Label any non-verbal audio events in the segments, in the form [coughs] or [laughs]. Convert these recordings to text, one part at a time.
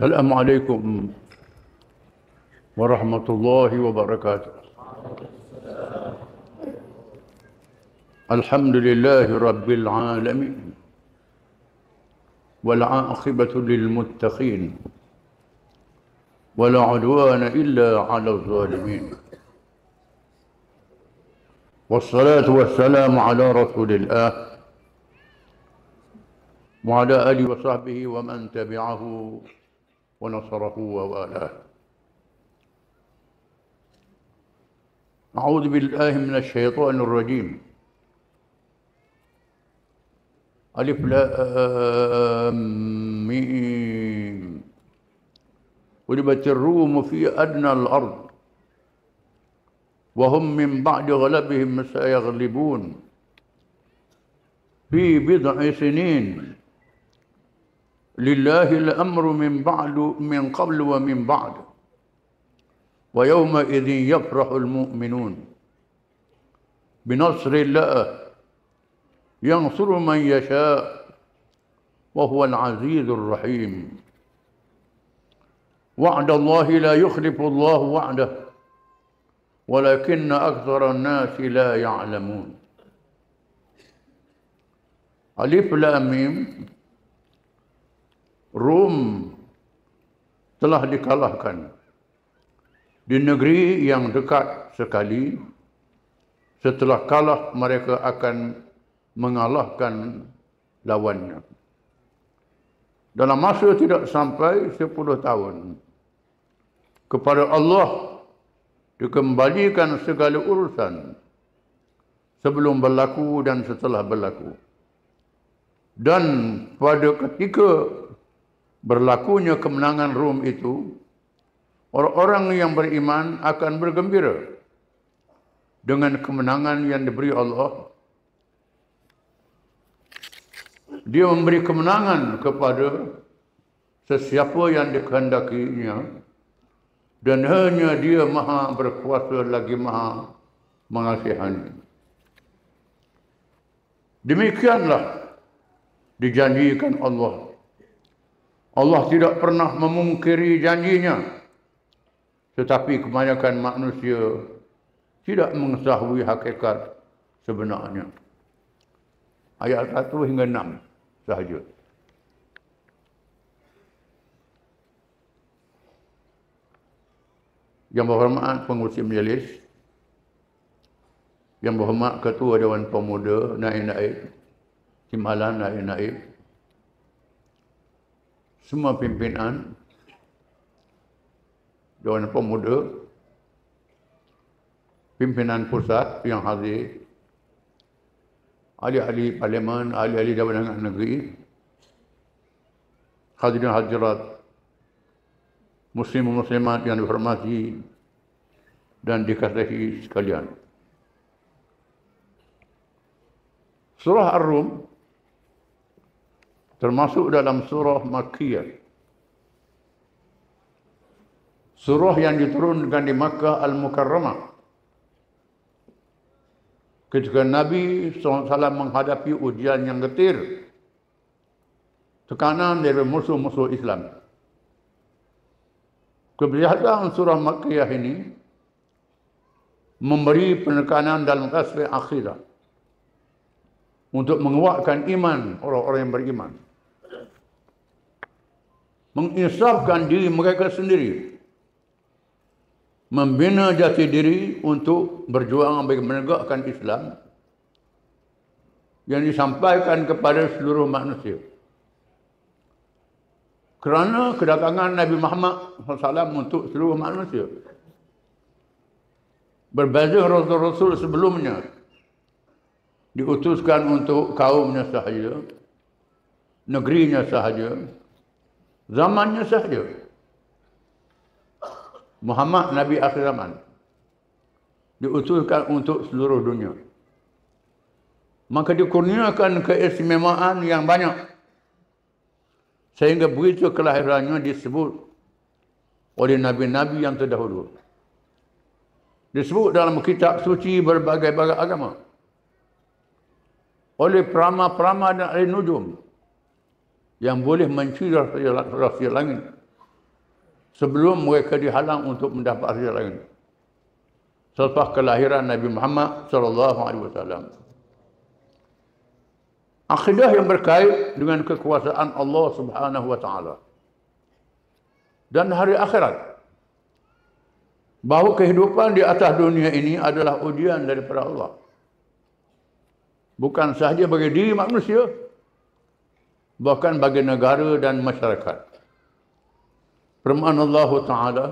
السلام عليكم ورحمة الله وبركاته الحمد لله رب العالمين والعاقبة للمتقين ولا عدوان إلا على الظالمين والصلاة والسلام على رسول الله وعلى آله وصحبه ومن تبعه ونصره ووالاه أعوذ بالله من الشيطان الرجيم ألف لام غلبت الروم في أدنى الأرض وهم من بعد غلبهم سيغلبون في بضع سنين لله الأمر من بعد من قبل ومن بعد ويومئذ يفرح المؤمنون بنصر الله ينصر من يشاء وهو العزيز الرحيم وعد الله لا يخلف الله وعده ولكن أكثر الناس لا يعلمون ألف لام ميم Rom telah dikalahkan di negeri yang dekat sekali setelah kalah mereka akan mengalahkan lawannya dalam masa tidak sampai 10 tahun kepada Allah dikembalikan segala urusan sebelum berlaku dan setelah berlaku dan pada ketika berlakunya kemenangan Rom itu, orang-orang yang beriman akan bergembira dengan kemenangan yang diberi Allah. Dia memberi kemenangan kepada sesiapa yang dikehendakinya dan hanya dia maha berkuasa lagi maha mengasihani. Demikianlah dijanjikan Allah Allah tidak pernah memungkiri janjinya. Tetapi kebanyakan manusia tidak mengetahui hakikat sebenarnya. Ayat 1 hingga 6 sahaja. Yang berhormat pengurusi majlis, yang berhormat Ketua Dewan Pemuda Naib Naib, Timbalan Naib Naib, semua pimpinan Dewan Pemuda pimpinan pusat yang hadir ahli-ahli parlimen, ahli-ahli Dewan Negeri hadirin hadirat muslim-muslimat yang dihormati dan dikasihi sekalian Surah Ar-Rum termasuk dalam surah Makkiyah. Surah yang diturunkan di Makkah Al-Mukarramah. Ketika Nabi SAW menghadapi ujian yang getir. Tekanan dari musuh-musuh Islam. Kebijakan surah Makkiyah ini memberi penekanan dalam aspek akhirat untuk menguatkan iman orang-orang yang beriman menginsafkan diri mereka sendiri. Membina jati diri untuk berjuang bagi menegakkan Islam yang disampaikan kepada seluruh manusia. Kerana kedatangan Nabi Muhammad SAW untuk seluruh manusia. Berbeza Rasul-Rasul sebelumnya diutuskan untuk kaumnya sahaja, negerinya sahaja, zamannya sahaja. Muhammad Nabi akhir zaman. Diutuskan untuk seluruh dunia. Maka dikurniakan keistimewaan yang banyak. Sehingga begitu kelahirannya disebut oleh Nabi-Nabi yang terdahulu. Disebut dalam kitab suci berbagai-bagai agama. Oleh prama-prama dan oleh Nujum yang boleh mencuri rahsia langit sebelum mereka dihalang untuk mendapat rahsia langit selepas kelahiran Nabi Muhammad sallallahu alaihi wasallam akidah yang berkait dengan kekuasaan Allah Subhanahu wa taala dan hari akhirat bahawa kehidupan di atas dunia ini adalah ujian daripada Allah bukan sahaja bagi diri manusia bahkan bagi negara dan masyarakat. Firman Allah Ta'ala,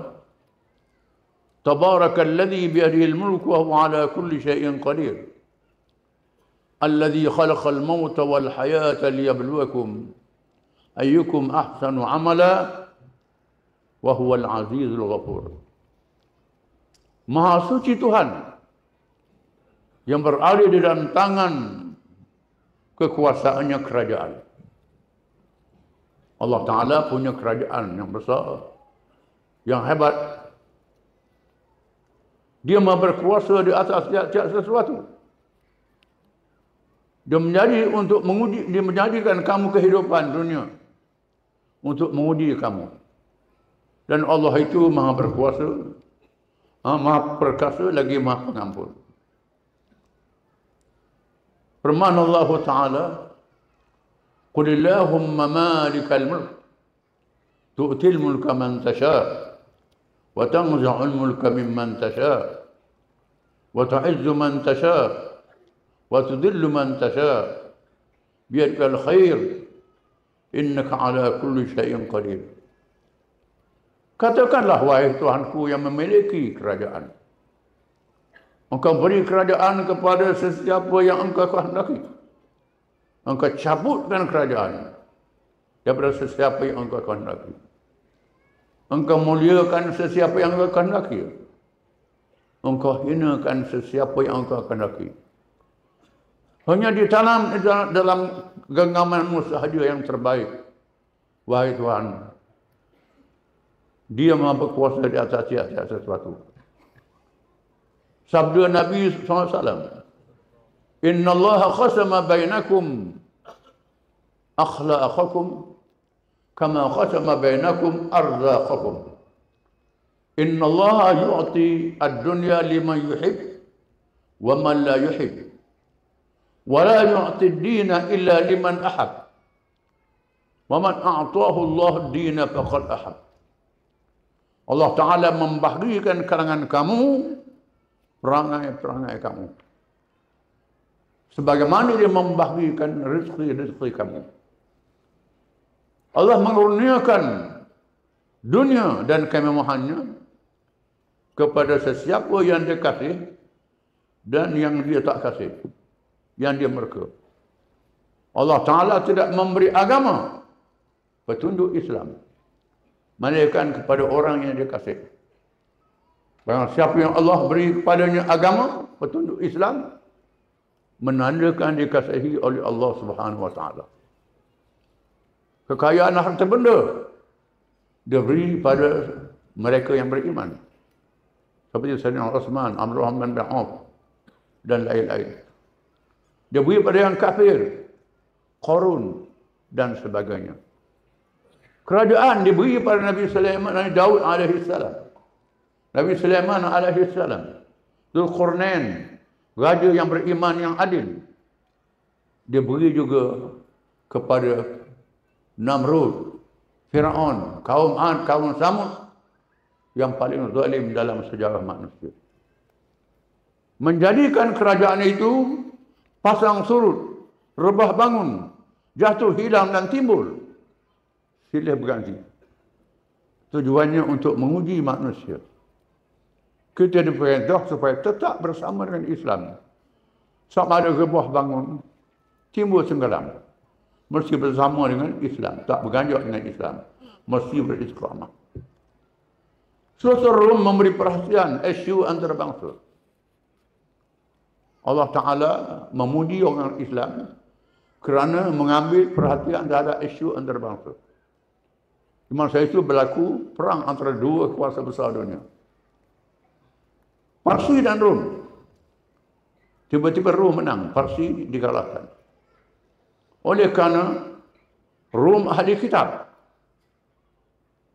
Tabarakalladhi biadihil mulk wa huwa ala kulli syai'in qadir. Alladhi khalaqal mawta wal hayata liyabluwakum ayyukum ahsanu amala wa huwal azizul ghafur. Maha suci Tuhan yang berada di dalam tangan kekuasaannya kerajaan. Allah Ta'ala punya kerajaan yang besar, yang hebat. Dia mahu berkuasa di atas tiap sesuatu. Dia menjadi untuk menguji, dia menjadikan kamu kehidupan dunia. Untuk menguji kamu. Dan Allah itu maha berkuasa. Ha, maha perkasa lagi maha pengampun. Permanallahu Allah Ta'ala. قل اللهم مالك الملك تؤتي الملك من تشاء وتنزع الملك ممن تشاء وتعز من تشاء وتذل من تشاء بيدك الخير إنك على كل شيء قدير Katakanlah wahai Tuhanku yang memiliki kerajaan. Engkau beri kerajaan kepada sesiapa yang engkau kehendaki. Engkau cabutkan kerajaan daripada sesiapa yang engkau kehendaki. Engkau muliakan sesiapa yang engkau kehendaki. Engkau hinakan sesiapa yang engkau kehendaki. Hanya di dalam dalam genggamanmu sahaja yang terbaik. Wahai Tuhan. Dia maha berkuasa di atas tiap sesuatu. Sabda Nabi SAW. إن الله قسم بينكم أخلاقكم كما قسم بينكم أرزاقكم إن الله يعطي الدنيا لمن يحب ومن لا يحب ولا يعطي الدين إلا لمن أحب ومن أعطاه الله الدين فقد أحب Allah Ta'ala membagikan kalangan kamu perangai-perangai kamu. sebagaimana dia membahagikan rezeki-rezeki kamu. Allah mengurniakan dunia dan kemewahannya kepada sesiapa yang dia kasih dan yang dia tak kasih. Yang dia mereka. Allah Ta'ala tidak memberi agama petunjuk Islam. Melainkan kepada orang yang dia kasih. Barang siapa yang Allah beri kepadanya agama petunjuk Islam, menandakan dikasihi oleh Allah Subhanahu wa taala. Kekayaan harta benda diberi pada mereka yang beriman. Seperti Sayyidina Osman, Amr Rahman bin Auf dan lain-lain. Dia beri pada yang kafir, korun dan sebagainya. Kerajaan diberi pada Nabi Sulaiman dan Daud alaihi salam. Nabi Sulaiman alaihi salam. Zulkarnain raja yang beriman yang adil. Dia beri juga kepada Namrud, Firaun, kaum an, kaum Samud yang paling zalim dalam sejarah manusia. Menjadikan kerajaan itu pasang surut, rebah bangun, jatuh hilang dan timbul. Silih berganti. Tujuannya untuk menguji manusia kita diperintah supaya tetap bersama dengan Islam. Sama ada rebah bangun, timbul senggelam. Mesti bersama dengan Islam. Tak berganjak dengan Islam. Mesti beristiqamah. Seseorang memberi perhatian isu antarabangsa. Allah Ta'ala memuji orang Islam kerana mengambil perhatian terhadap isu antarabangsa. Di masa itu berlaku perang antara dua kuasa besar dunia. Parsi dan Rom. Tiba-tiba Rom menang, Parsi dikalahkan. Oleh kerana Rom ahli kitab.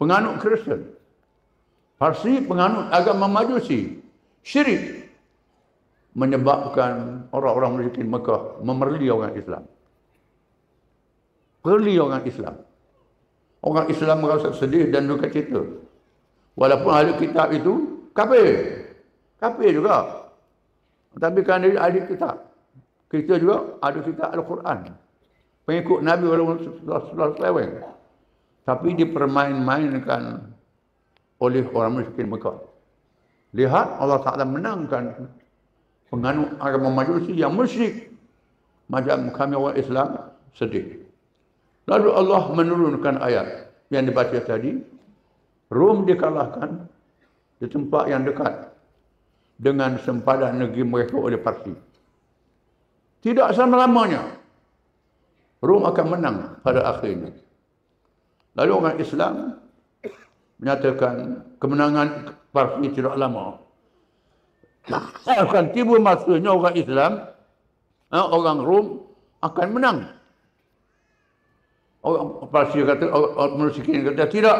Penganut Kristen. Parsi penganut agama Majusi. Syirik menyebabkan orang-orang miskin Mekah memerli orang Islam. Perli orang Islam. Orang Islam merasa sedih dan duka cita. Walaupun ahli kitab itu kafir, tapi juga. Tapi kerana dia ada kitab. Kita juga ada kitab Al-Quran. Pengikut Nabi Muhammad SAW. Tapi dipermain-mainkan oleh orang miskin Mekah. Lihat Allah Ta'ala menangkan penganut agama majusi yang musyrik. Macam kami orang Islam sedih. Lalu Allah menurunkan ayat yang dibaca tadi. Rum dikalahkan di tempat yang dekat dengan sempadan negeri mereka oleh parti, Tidak selama-lamanya. Rom akan menang pada akhirnya. Lalu orang Islam menyatakan kemenangan parti tidak lama. Akan tiba masanya orang Islam, eh, orang Rom akan menang. Orang Parsi kata, orang manusia kata, tidak.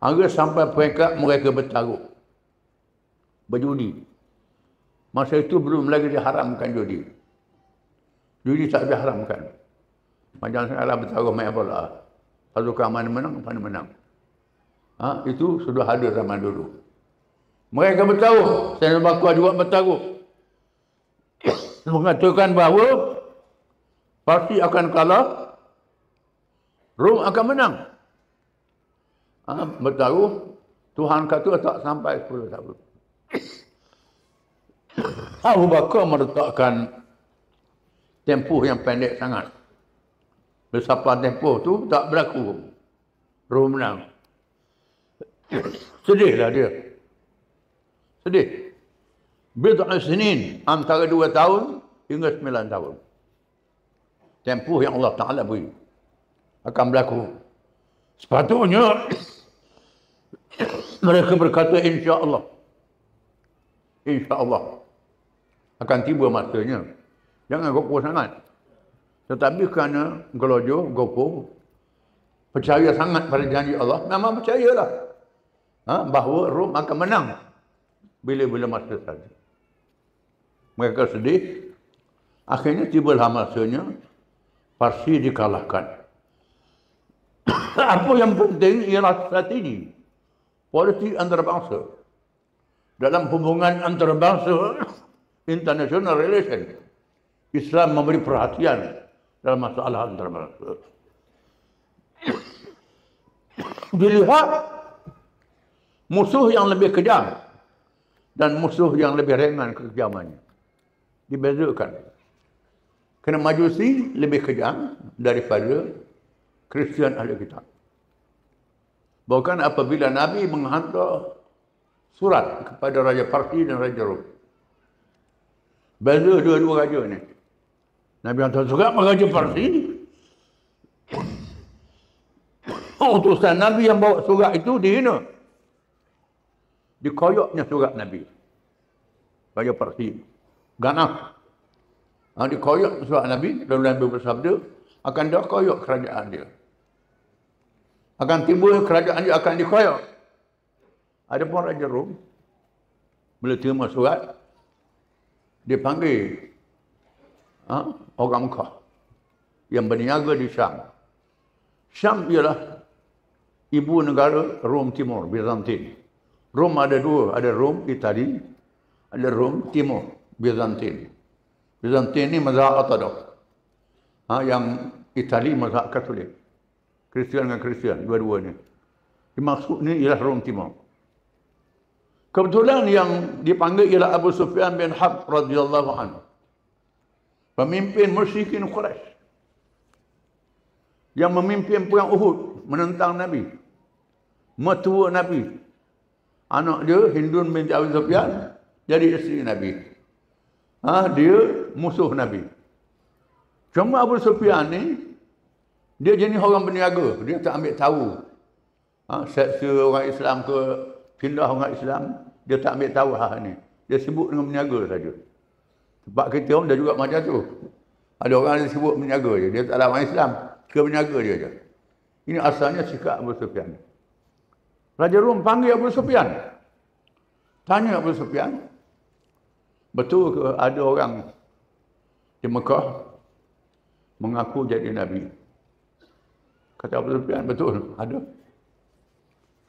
Hanya sampai peringkat mereka bertaruh berjudi. Masa itu belum lagi diharamkan judi. Judi tak diharamkan. Macam saya lah bertaruh main bola. Pasukan mana menang, mana menang. Ha? Itu sudah ada zaman dulu. Mereka bertaruh. nak Bakar juga bertaruh. [coughs] Mengatakan bahawa pasti akan kalah. Rom akan menang. Ha? Bertaruh. Tuhan kata tak sampai 10 tahun. Abu Bakar meletakkan tempuh yang pendek sangat. Bersapa tempuh tu tak berlaku. Rum menang. Sedihlah dia. Sedih. Bid'ah Senin antara dua tahun hingga sembilan tahun. Tempuh yang Allah Ta'ala beri. Akan berlaku. Sepatutnya [coughs] mereka berkata insya Allah. InsyaAllah. Akan tiba masanya. Jangan gopoh sangat. Tetapi kerana gelojo, gopoh, percaya sangat pada janji Allah, memang percayalah. Ha? Bahawa Rom akan menang. Bila-bila masa saja. Mereka sedih. Akhirnya tiba tibalah masanya, pasti dikalahkan. [coughs] Apa yang penting ialah strategi. Politik antarabangsa dalam hubungan antarabangsa international relation Islam memberi perhatian dalam masalah antarabangsa [coughs] dilihat musuh yang lebih kejam dan musuh yang lebih ringan kekejamannya dibezakan kerana majusi lebih kejam daripada Kristian ahli kitab. Bahkan apabila Nabi menghantar surat kepada Raja Parti dan Raja Rom. Beza dua-dua raja ini. Nabi Muhammad SAW juga Raja Parti ini. [coughs] Utusan Nabi yang bawa surat itu dihina. Dikoyoknya surat Nabi. Raja Parti ini. Ganah. Ha, dikoyok surat Nabi. Lalu Nabi bersabda. Akan dia koyok kerajaan dia. Akan timbul kerajaan dia akan dikoyok. Ada pun Raja Rom. Bila terima surat, dia panggil ha, orang Mekah yang berniaga di Syam. Syam ialah ibu negara Rom Timur, Byzantin. Rom ada dua, ada Rom Itali, ada Rom Timur, Byzantin. Byzantin ni mazhab Ortodok. Ha, yang Itali mazhab Katolik. Kristian dengan Kristian, dua-dua ni. Maksud ni ialah Rom Timur. Kebetulan yang dipanggil ialah Abu Sufyan bin Harb radhiyallahu anhu. Pemimpin musyrikin Quraisy. Yang memimpin perang Uhud menentang Nabi. Mertua Nabi. Anak dia Hindun bin Abu Sufyan jadi isteri Nabi. Ha, dia musuh Nabi. Cuma Abu Sufyan ni dia jenis orang berniaga, dia tak ambil tahu. Ha, seksa orang Islam ke pindah orang Islam, dia tak ambil tahu hal ni. Dia sibuk dengan berniaga saja. Sebab kita pun dah juga macam tu. Ada orang yang sibuk berniaga saja. Dia tak ada orang Islam. Ke berniaga dia saja. Ini asalnya sikap Abu Sufyan. Raja Rum panggil Abu Sufyan. Tanya Abu Sufyan. Betul ke ada orang di Mekah mengaku jadi Nabi? Kata Abu Sufyan, betul. Ada.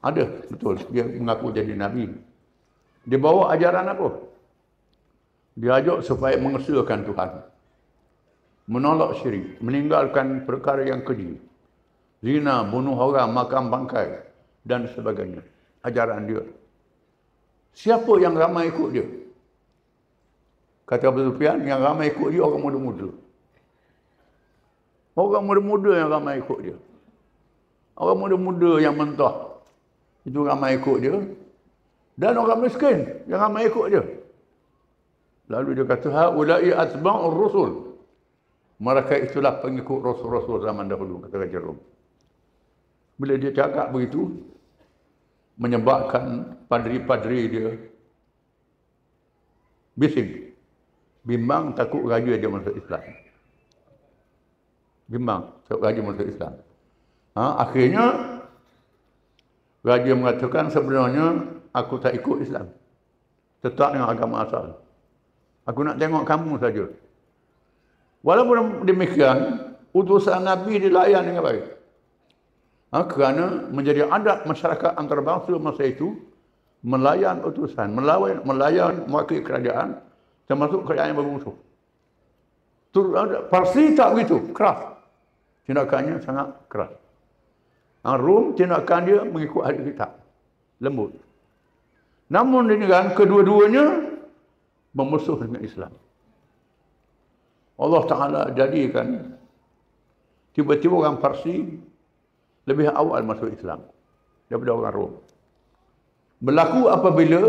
Ada, betul. Dia mengaku jadi Nabi. Dia bawa ajaran apa? Dia ajak supaya mengesahkan Tuhan. Menolak syirik. Meninggalkan perkara yang keji. Zina, bunuh orang, makan bangkai. Dan sebagainya. Ajaran dia. Siapa yang ramai ikut dia? Kata Abu Sufyan, yang ramai ikut dia orang muda-muda. Orang muda-muda yang ramai ikut dia. Orang muda-muda yang mentah itu ramai ikut dia dan orang miskin yang ramai ikut dia lalu dia kata ha ulai asma'ur rusul mereka itulah pengikut rasul-rasul zaman dahulu kata Raja Rum bila dia cakap begitu menyebabkan padri-padri dia bising bimbang takut raja dia masuk Islam bimbang takut raja masuk Islam ha, akhirnya Raja mengatakan sebenarnya aku tak ikut Islam. Tetap dengan agama asal. Aku nak tengok kamu saja. Walaupun demikian, utusan Nabi dilayan dengan baik. Ha, kerana menjadi adat masyarakat antarabangsa masa itu melayan utusan, melawan, melayan wakil kerajaan termasuk kerajaan yang bermusuh. Parsi tak begitu, keras. Tindakannya sangat keras. Ah, Rum tindakan dia mengikut ahli kitab. Lembut. Namun dengan kedua-duanya memusuh dengan Islam. Allah Ta'ala jadikan tiba-tiba orang Parsi lebih awal masuk Islam daripada orang Rum. Berlaku apabila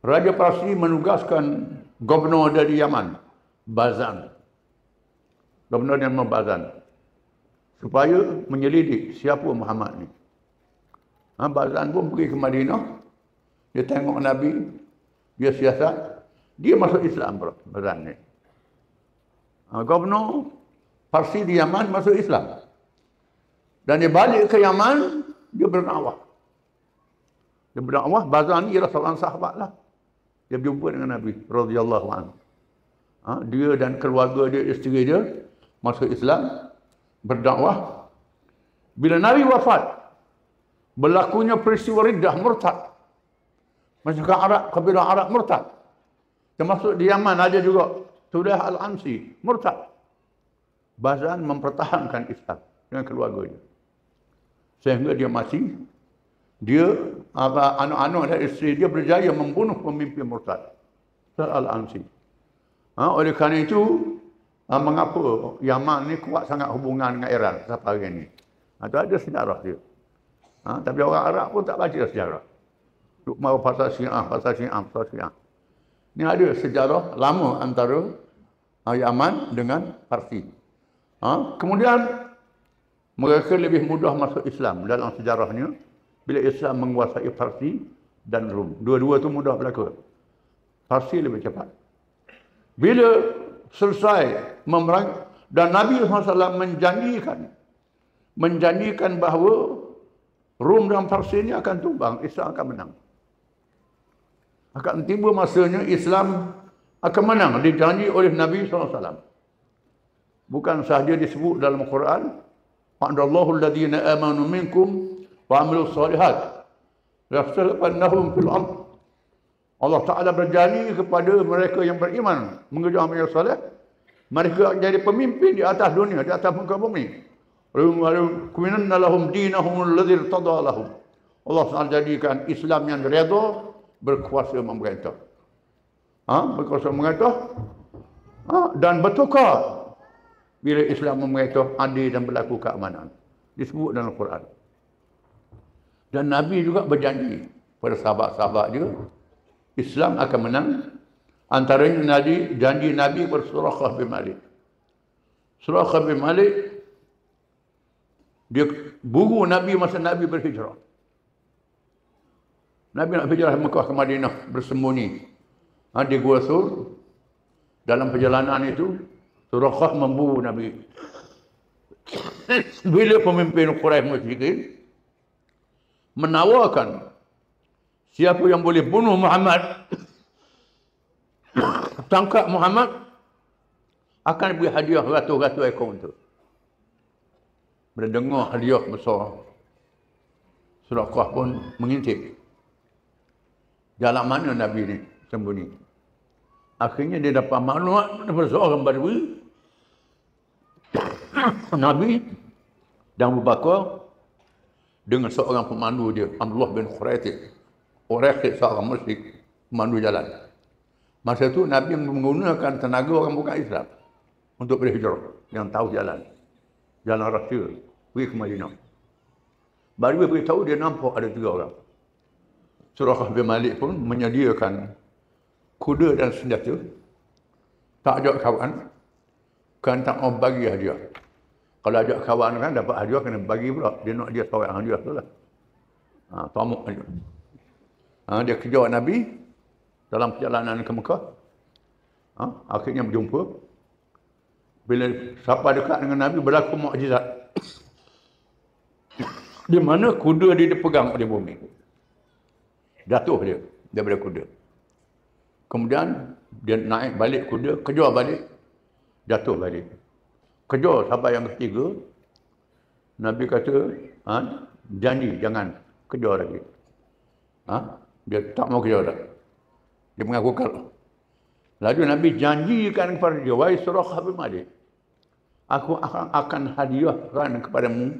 Raja Parsi menugaskan gubernur dari Yaman, Bazan. Gubernur yang Bazan supaya menyelidik siapa Muhammad ni. Ha, Bazan pun pergi ke Madinah. Dia tengok Nabi. Dia siasat. Dia masuk Islam, bro. Bazan ni. Ha, Governor Parsi di Yaman masuk Islam. Dan dia balik ke Yaman, dia berdakwah. Dia berdakwah, Bazan ni ialah seorang sahabat lah. Dia berjumpa dengan Nabi, radiyallahu anhu. Ha, dia dan keluarga dia, isteri dia, masuk Islam, berdakwah. Bila Nabi wafat, berlakunya peristiwa ridah murtad. Masyarakat Arab, kabilah Arab murtad. Termasuk di Yaman ada juga. Sudah Al-Amsi, murtad. Bazan mempertahankan Islam dengan keluarganya. Sehingga dia mati. Dia, apa, anak-anak dan isteri dia berjaya membunuh pemimpin murtad. Al-Amsi. Ha, oleh kerana itu, Ha, mengapa Yaman ni kuat sangat hubungan dengan Iran sampai hari ini? Ha, ah, ada sejarah dia. Ha, tapi orang Arab pun tak baca sejarah. Duk mahu pasal Syiah, pasal Syiah, pasal Syiah. Ini ada sejarah lama antara ha, Yaman dengan Parsi. Ha, kemudian, mereka lebih mudah masuk Islam dalam sejarahnya bila Islam menguasai Parsi dan Rum. Dua-dua tu mudah berlaku. Parsi lebih cepat. Bila selesai memerang dan Nabi SAW menjanjikan menjanjikan bahawa Rom dan Persia ini akan tumbang, Islam akan menang. Akan tiba masanya Islam akan menang dijanji oleh Nabi SAW. Bukan sahaja disebut dalam Quran, "Qadallahu alladhina amanu minkum wa Salihat solihat." Rasulullah pernah fil ardh Allah Ta'ala berjani kepada mereka yang beriman. Mengejar amal salat. Mereka jadi pemimpin di atas dunia, di atas muka bumi. Allah Ta'ala jadikan Islam yang redha berkuasa memerintah. Ha? Berkuasa memerintah. Ha? Dan bertukar. Bila Islam memerintah adil dan berlaku keamanan. Disebut dalam Quran. Dan Nabi juga berjanji pada sahabat-sahabat dia. Islam akan menang. antara Antaranya Nabi, janji Nabi bersurahkah bin Malik. Surahkah bin Malik, dia buru Nabi masa Nabi berhijrah. Nabi nak berhijrah Mekah ke Madinah bersembunyi. Ha, di Gua Sur, dalam perjalanan itu, Surahkah memburu Nabi. [coughs] Bila pemimpin Quraish musyrikin menawarkan Siapa yang boleh bunuh Muhammad Tangkap Muhammad Akan beri hadiah ratu-ratu ekor itu Bila dengar hadiah besar Surah pun mengintip Jalan mana Nabi ini sembunyi Akhirnya dia dapat maklumat daripada seorang badui [coughs] Nabi dan Abu dengan seorang pemandu dia Abdullah bin Khuraitik orang seksa orang musyrik memandu jalan. Masa itu Nabi menggunakan tenaga orang bukan Islam untuk berhijrah yang tahu jalan. Jalan rahsia pergi ke Madinah. Baru dia beritahu dia nampak ada tiga orang. Surah bin Malik pun menyediakan kuda dan senjata. Tak ajak kawan. Kan tak mau bagi hadiah. Kalau ajak kawan kan dapat hadiah kena bagi pula. Dia nak dia seorang hadiah tu lah. Ha, tamuk hadiah. Ha, dia kejar Nabi dalam perjalanan ke Mekah. Ha, akhirnya berjumpa. Bila sampai dekat dengan Nabi, berlaku mukjizat. [coughs] Di mana kuda dia dipegang oleh bumi. Jatuh dia daripada kuda. Kemudian dia naik balik kuda, kejar balik. Jatuh balik. Kejar sampai yang ketiga. Nabi kata, ha, janji jangan kejar lagi. Ha? Dia tak mau kerja tak. Dia mengaku kalah. Lalu Nabi janjikan kepada dia, Wai surah Habib Mahdi. Aku akan, akan hadiahkan mu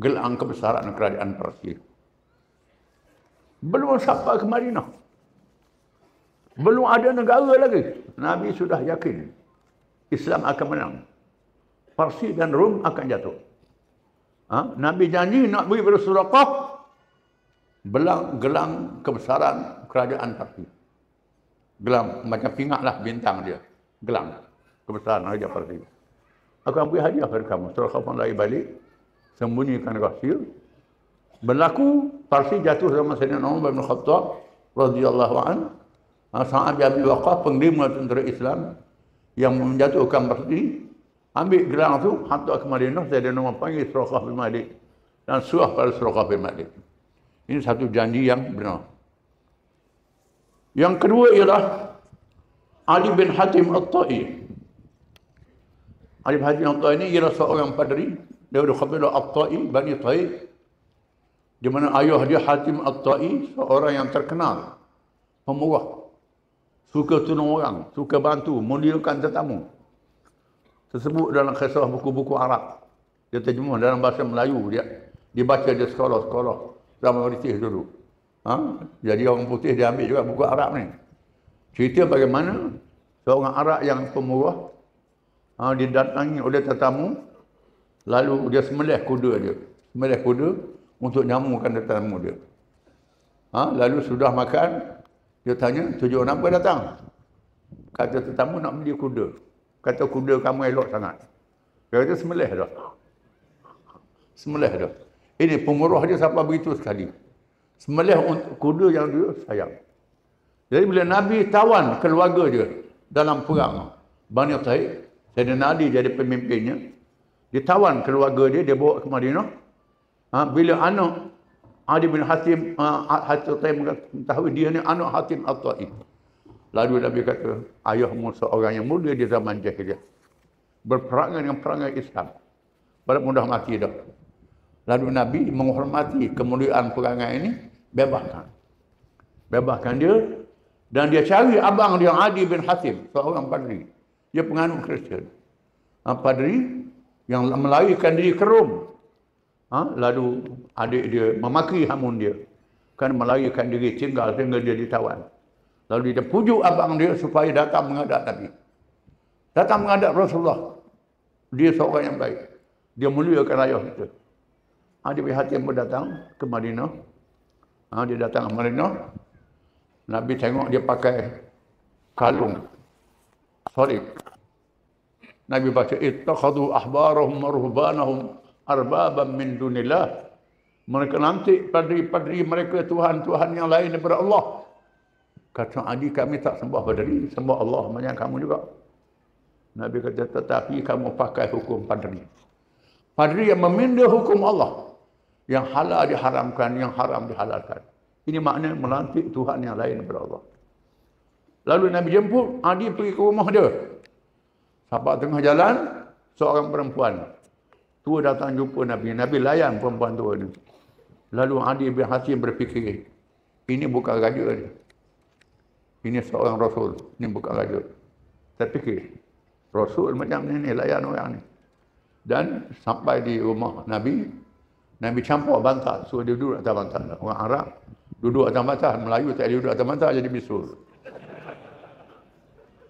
gelang kebesaran kerajaan Persia. Belum sampai ke Madinah. Belum ada negara lagi. Nabi sudah yakin Islam akan menang. Persia dan Rom akan jatuh. Ha? Nabi janji nak beri pada surah belang gelang kebesaran kerajaan Parsi. Gelang macam pingatlah bintang dia. Gelang kebesaran raja Parsi. Aku ambil hadiah pada kamu. Setelah kau pun lari balik, sembunyikan rahsia. Berlaku, Parsi jatuh sama Sayyidina Umar bin Khattab, radhiyallahu an. Ha, Sa'ad bin Abi Waqqah, penglima tentera Islam, yang menjatuhkan Parsi, ambil gelang tu, hantar ke Madinah, Sayyidina Umar panggil Surah bin Malik. Dan surah pada Surah bin Malik. Ini satu janji yang benar. Yang kedua ialah Ali bin Hatim al tai Ali bin Hatim al tai ini ialah seorang padri daripada kabilah al tai Bani Ta'i. Di mana ayah dia Hatim al tai seorang yang terkenal. Pemurah. Suka tunang orang, suka bantu, muliakan tetamu. Tersebut dalam kisah buku-buku Arab. Dia terjemah dalam bahasa Melayu. Dia dibaca di sekolah-sekolah zaman British dulu. Ha? Jadi orang putih dia ambil juga buku Arab ni. Cerita bagaimana seorang Arab yang pemurah ha, didatangi oleh tetamu lalu dia semelih kuda dia. Semelih kuda untuk nyamukan tetamu dia. Ha? Lalu sudah makan dia tanya tujuh orang apa datang? Kata tetamu nak beli kuda. Kata kuda kamu elok sangat. kata semelih dah. Semelih dah. Ini pemurah dia sampai begitu sekali. Semelih kuda yang dia sayang. Jadi bila Nabi tawan keluarga dia dalam perang Bani Taib, Sayyidina Nabi jadi pemimpinnya. Dia tawan keluarga dia, dia bawa ke Madinah. Ha, bila anak Ali bin Hatim, uh, Hatim Taib mengetahui dia ni anak Hatim Al-Taib. Lalu Nabi kata, ayahmu seorang yang muda di zaman jahiliah. Berperangan dengan perangai Islam. Pada mudah mati dah. Lalu Nabi menghormati kemuliaan perangai ini, bebaskan. Bebaskan dia dan dia cari abang dia Adi bin Hatim, seorang padri. Dia penganut Kristian. Ha, padri yang melarikan diri kerum, Ha, lalu adik dia memaki hamun dia. Kan melarikan diri tinggal sehingga dia ditawan. Lalu dia pujuk abang dia supaya datang menghadap Nabi. Datang menghadap Rasulullah. Dia seorang yang baik. Dia muliakan ayah kita. Ha, dia pergi Hatim pun datang ke Madinah. Ha, dia datang ke Madinah. Nabi tengok dia pakai kalung. Sorry. Nabi baca, Ittakhadu ahbarahum maruhbanahum arbaban min dunillah. Mereka nanti padri-padri mereka Tuhan-Tuhan yang lain daripada Allah. Kata Adi, kami tak sembah padri. Sembah Allah macam kamu juga. Nabi kata, tetapi kamu pakai hukum padri. Padri yang memindah hukum Allah. Yang halal diharamkan, yang haram dihalalkan. Ini makna melantik Tuhan yang lain daripada Allah. Lalu Nabi jemput, Adi ah, pergi ke rumah dia. Sampai tengah jalan, seorang perempuan. Tua datang jumpa Nabi. Nabi layan perempuan tua ini. Lalu Adi ah, bin Hasim berfikir, ini bukan raja ini. Ini seorang Rasul. Ini bukan raja. Saya fikir, Rasul macam ni, ni layan orang ni. Dan sampai di rumah Nabi, Nabi campur bantah So dia duduk atas bantah. Orang Arab duduk atas bantal. Melayu tak boleh duduk atas bantal jadi bisul.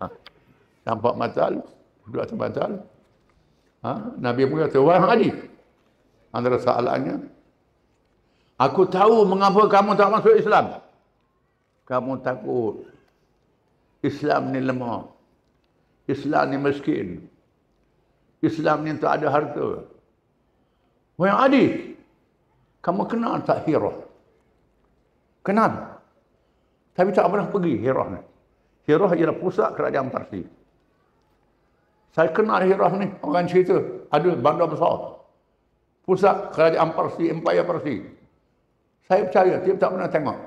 Ha. Campur bantal. Duduk atas bantal. Ha. Nabi pun kata, Wah Ali. Antara soalannya. Aku tahu mengapa kamu tak masuk Islam. Kamu takut. Islam ni lemah. Islam ni miskin. Islam ni tak ada harta. Wah Ali. Ali kamu kenal tak Hira? Kenal. Tapi tak pernah pergi Hira ni. Hira ialah pusat kerajaan Parsi. Saya kenal Hira ni, orang cerita, ada bandar besar. Pusat kerajaan Parsi, Empire Parsi. Saya percaya, tiap tak pernah tengok.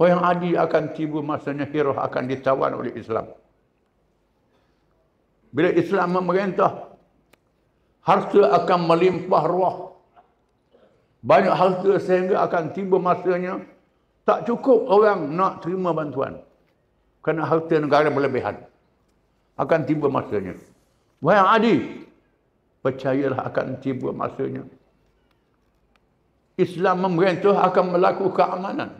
Oh yang adi akan tiba masanya Hira akan ditawan oleh Islam. Bila Islam memerintah, harta akan melimpah ruah banyak harta sehingga akan tiba masanya tak cukup orang nak terima bantuan kerana harta negara berlebihan akan tiba masanya wahai adi percayalah akan tiba masanya Islam memerintah akan melakukan keamanan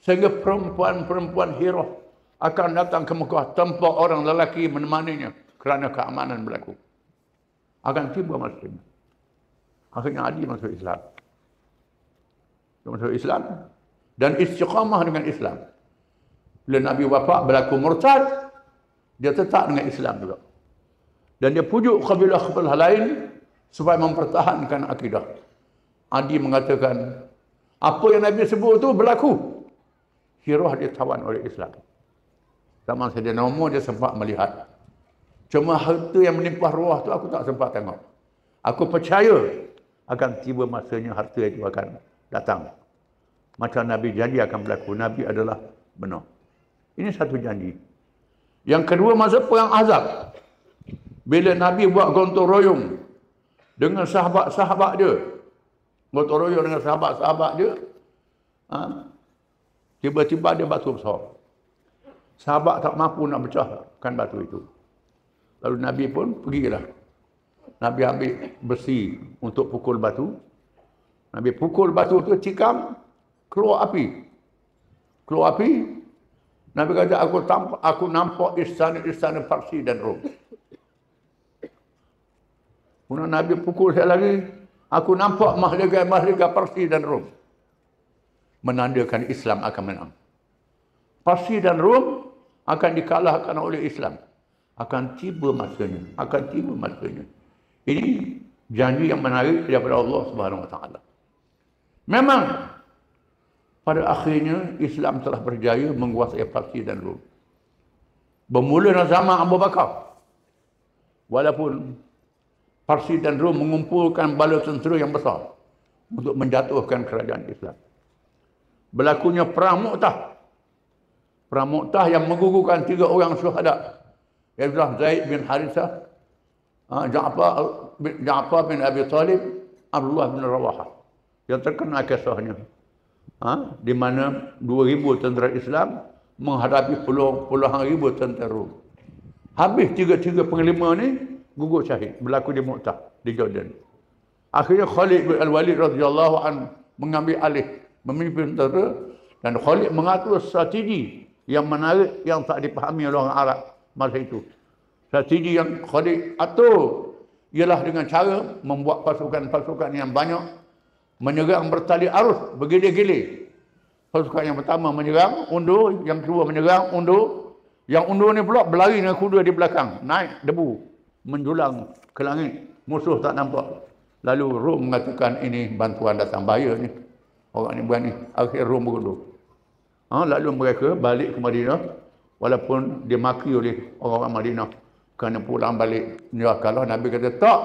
sehingga perempuan-perempuan hero akan datang ke Mekah tempat orang lelaki menemaninya kerana keamanan berlaku akan tiba masanya akhirnya adi masuk Islam termasuk Islam dan istiqamah dengan Islam. Bila Nabi wafat berlaku murtad, dia tetap dengan Islam juga. Dan dia pujuk kabilah-kabilah lain supaya mempertahankan akidah. Adi mengatakan, apa yang Nabi sebut itu berlaku. dia tawan oleh Islam. Tak masa dia nombor, dia sempat melihat. Cuma harta yang menimpah ruah tu aku tak sempat tengok. Aku percaya akan tiba masanya harta itu akan datang. Macam Nabi janji akan berlaku. Nabi adalah benar. Ini satu janji. Yang kedua masa perang azab. Bila Nabi buat gontor royong dengan sahabat-sahabat dia. Gontor royong dengan sahabat-sahabat dia. Ha? Tiba-tiba dia batu besar. Sahabat tak mampu nak pecahkan batu itu. Lalu Nabi pun pergilah. Nabi ambil besi untuk pukul batu Nabi pukul batu tu cikam keluar api. Keluar api. Nabi kata aku tampak aku nampak istana-istana Parsi dan Rom. Kuna Nabi pukul saya lagi, aku nampak mahligai-mahligai Parsi dan Rom. Menandakan Islam akan menang. Parsi dan Rom akan dikalahkan oleh Islam. Akan tiba masanya, akan tiba masanya. Ini janji yang menarik daripada Allah Subhanahu Wa Taala. Memang pada akhirnya Islam telah berjaya menguasai Parsi dan Rom. Bermula dalam zaman Abu Bakar. Walaupun Parsi dan Rom mengumpulkan bala tentera yang besar untuk menjatuhkan kerajaan Islam. Berlakunya perang Mu'tah. Perang Mu'tah yang menggugurkan tiga orang syuhada. Ialah Zaid bin Harithah, ah, Ja'far bin, bin Abi Talib, Abdullah bin Rawahah yang terkena kisahnya. Ha? Di mana 2,000 tentera Islam menghadapi puluhan ribu tentera. Habis tiga-tiga penglima ni gugur syahid. Berlaku di Muqtah, di Jordan. Akhirnya Khalid bin Al-Walid radhiyallahu an mengambil alih memimpin tentera dan Khalid mengatur strategi yang menarik yang tak dipahami oleh orang Arab masa itu. Strategi yang Khalid atur ialah dengan cara membuat pasukan-pasukan yang banyak menyerang bertali arus bergilir-gilir. Pasukan yang pertama menyerang undur, yang kedua menyerang undur. Yang undur ni pula berlari dengan kuda di belakang, naik debu, menjulang ke langit. Musuh tak nampak. Lalu Rom mengatakan ini bantuan datang bahaya ni. Orang ni berani. Akhir Rom berundur. Ha, lalu mereka balik ke Madinah walaupun dimaki oleh orang-orang Madinah kerana pulang balik. Ya kalau Nabi kata tak,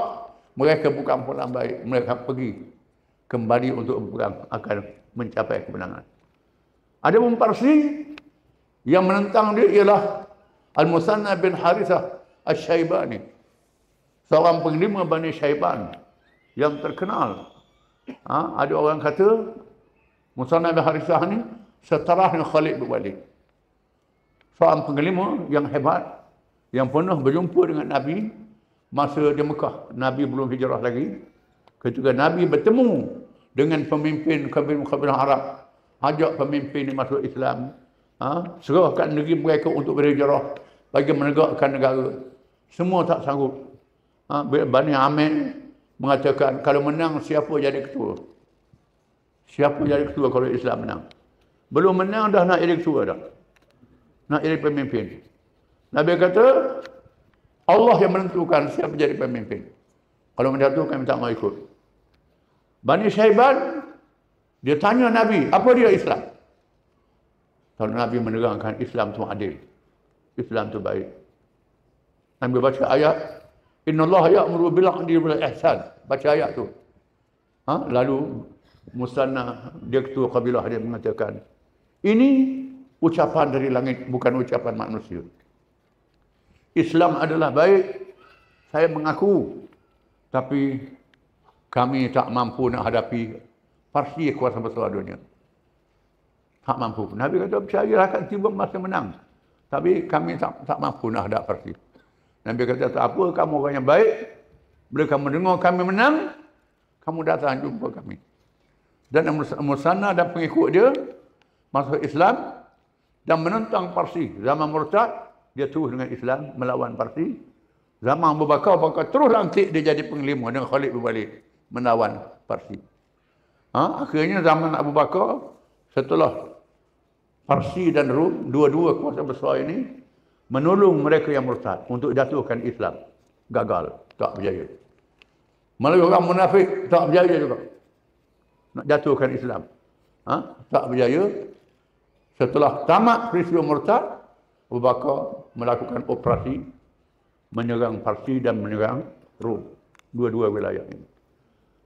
mereka bukan pulang balik, mereka pergi kembali untuk berperang akan mencapai kemenangan. Ada pun Parsi yang menentang dia ialah Al-Musanna bin Harithah Al-Syaibani. Seorang penglima Bani Syaiban yang terkenal. Ha? ada orang kata Musanna bin Harithah ni setelah Khalid bin Walid. Seorang penglima yang hebat yang pernah berjumpa dengan Nabi masa di Mekah. Nabi belum hijrah lagi. Ketika Nabi bertemu dengan pemimpin kabilah-kabilah Arab. Ajak pemimpin ini masuk Islam. Ha? Serahkan negeri mereka untuk berhijrah bagi menegakkan negara. Semua tak sanggup. Ha? Bani Amir mengatakan, kalau menang siapa jadi ketua? Siapa jadi ketua kalau Islam menang? Belum menang dah nak jadi ketua dah. Nak jadi pemimpin. Nabi kata, Allah yang menentukan siapa jadi pemimpin. Kalau menentukan, minta mau ikut. Bani Syaiban, dia tanya Nabi, apa dia Islam? Kalau Nabi menerangkan Islam itu adil. Islam itu baik. Nabi baca ayat, Inna Allah ya'muru bil adil wal ihsan. Baca ayat tu. Ha? Lalu Musanna, dia ketua kabilah dia mengatakan, ini ucapan dari langit, bukan ucapan manusia. Islam adalah baik, saya mengaku. Tapi kami tak mampu nak hadapi parti kuasa besar dunia. Tak mampu. Nabi kata, percaya akan tiba masa menang. Tapi kami tak, tak mampu nak hadap parti. Nabi kata, tak apa kamu orang yang baik. Bila kamu dengar kami menang, kamu datang jumpa kami. Dan Musana dan pengikut dia masuk Islam dan menentang Parsi. Zaman Murtad, dia terus dengan Islam melawan Parsi. Zaman Abu Bakar, Bakar terus lantik dia jadi penglima dengan Khalid berbalik menawan Parsi. Ha? Akhirnya zaman Abu Bakar, setelah Parsi dan Rum, dua-dua kuasa besar ini, menolong mereka yang murtad untuk jatuhkan Islam. Gagal, tak berjaya. Malah orang munafik, tak berjaya juga. Nak jatuhkan Islam. Ha? Tak berjaya. Setelah tamat peristiwa murtad, Abu Bakar melakukan operasi menyerang Parsi dan menyerang Rum. Dua-dua wilayah ini.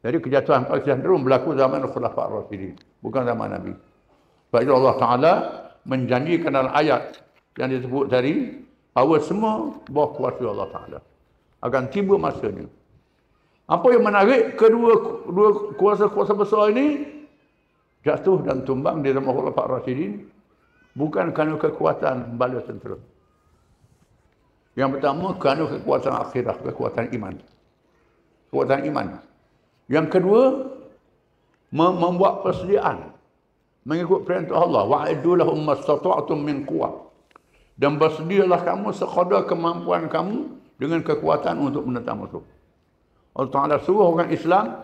Jadi kejatuhan Palestin Rum berlaku zaman Khulafa' Rasidin. Bukan zaman Nabi. Sebab itu Allah Ta'ala menjanjikan dalam ayat yang disebut tadi, bahawa semua bawah kuasa Allah Ta'ala. Akan tiba masanya. Apa yang menarik kedua dua kuasa-kuasa besar ini, jatuh dan tumbang di zaman Khulafa' Rasidin, bukan kerana kekuatan bala tentera. Yang pertama, kerana kekuatan akhirah, kekuatan iman. Kekuatan iman. Kekuatan iman. Yang kedua, membuat persediaan mengikut perintah Allah. Wa'idulah Wa'idulahum mastata'tum min quwwah. Dan bersedialah kamu sekadar kemampuan kamu dengan kekuatan untuk menentang musuh. Allah Ta'ala suruh orang Islam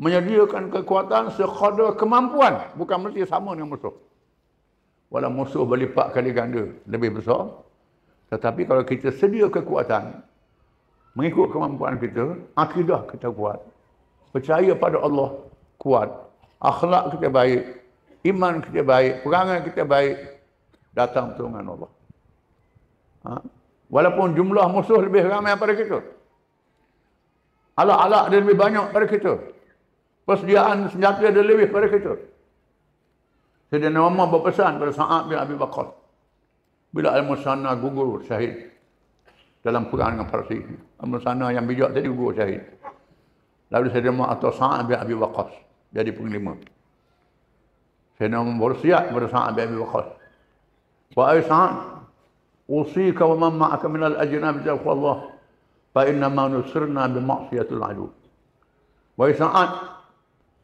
menyediakan kekuatan sekadar kemampuan. Bukan mesti sama dengan musuh. Walau musuh berlipat kali ganda lebih besar. Tetapi kalau kita sedia kekuatan, mengikut kemampuan kita, akidah kita kuat percaya pada Allah kuat. Akhlak kita baik, iman kita baik, perangai kita baik, datang pertolongan Allah. Ha? Walaupun jumlah musuh lebih ramai daripada kita. alat-alat dia lebih banyak daripada kita. Persediaan senjata dia lebih daripada kita. Jadi Umar berpesan pada Sa'ad bin Abi Bakar. Bila Al-Musana gugur syahid. Dalam perang dengan Parsi. Al-Musana yang bijak tadi gugur syahid. Lalu Sayyidina Umar atau Sa'ad bin Abi Waqas jadi penglima. Sayyidina Umar bersiap kepada Sa'ad bin Abi Waqas. Wa ay Sa'ad usika wa man ma'aka min Allah ya fa inna ma nusirna bi ma'siyatil adu. Wa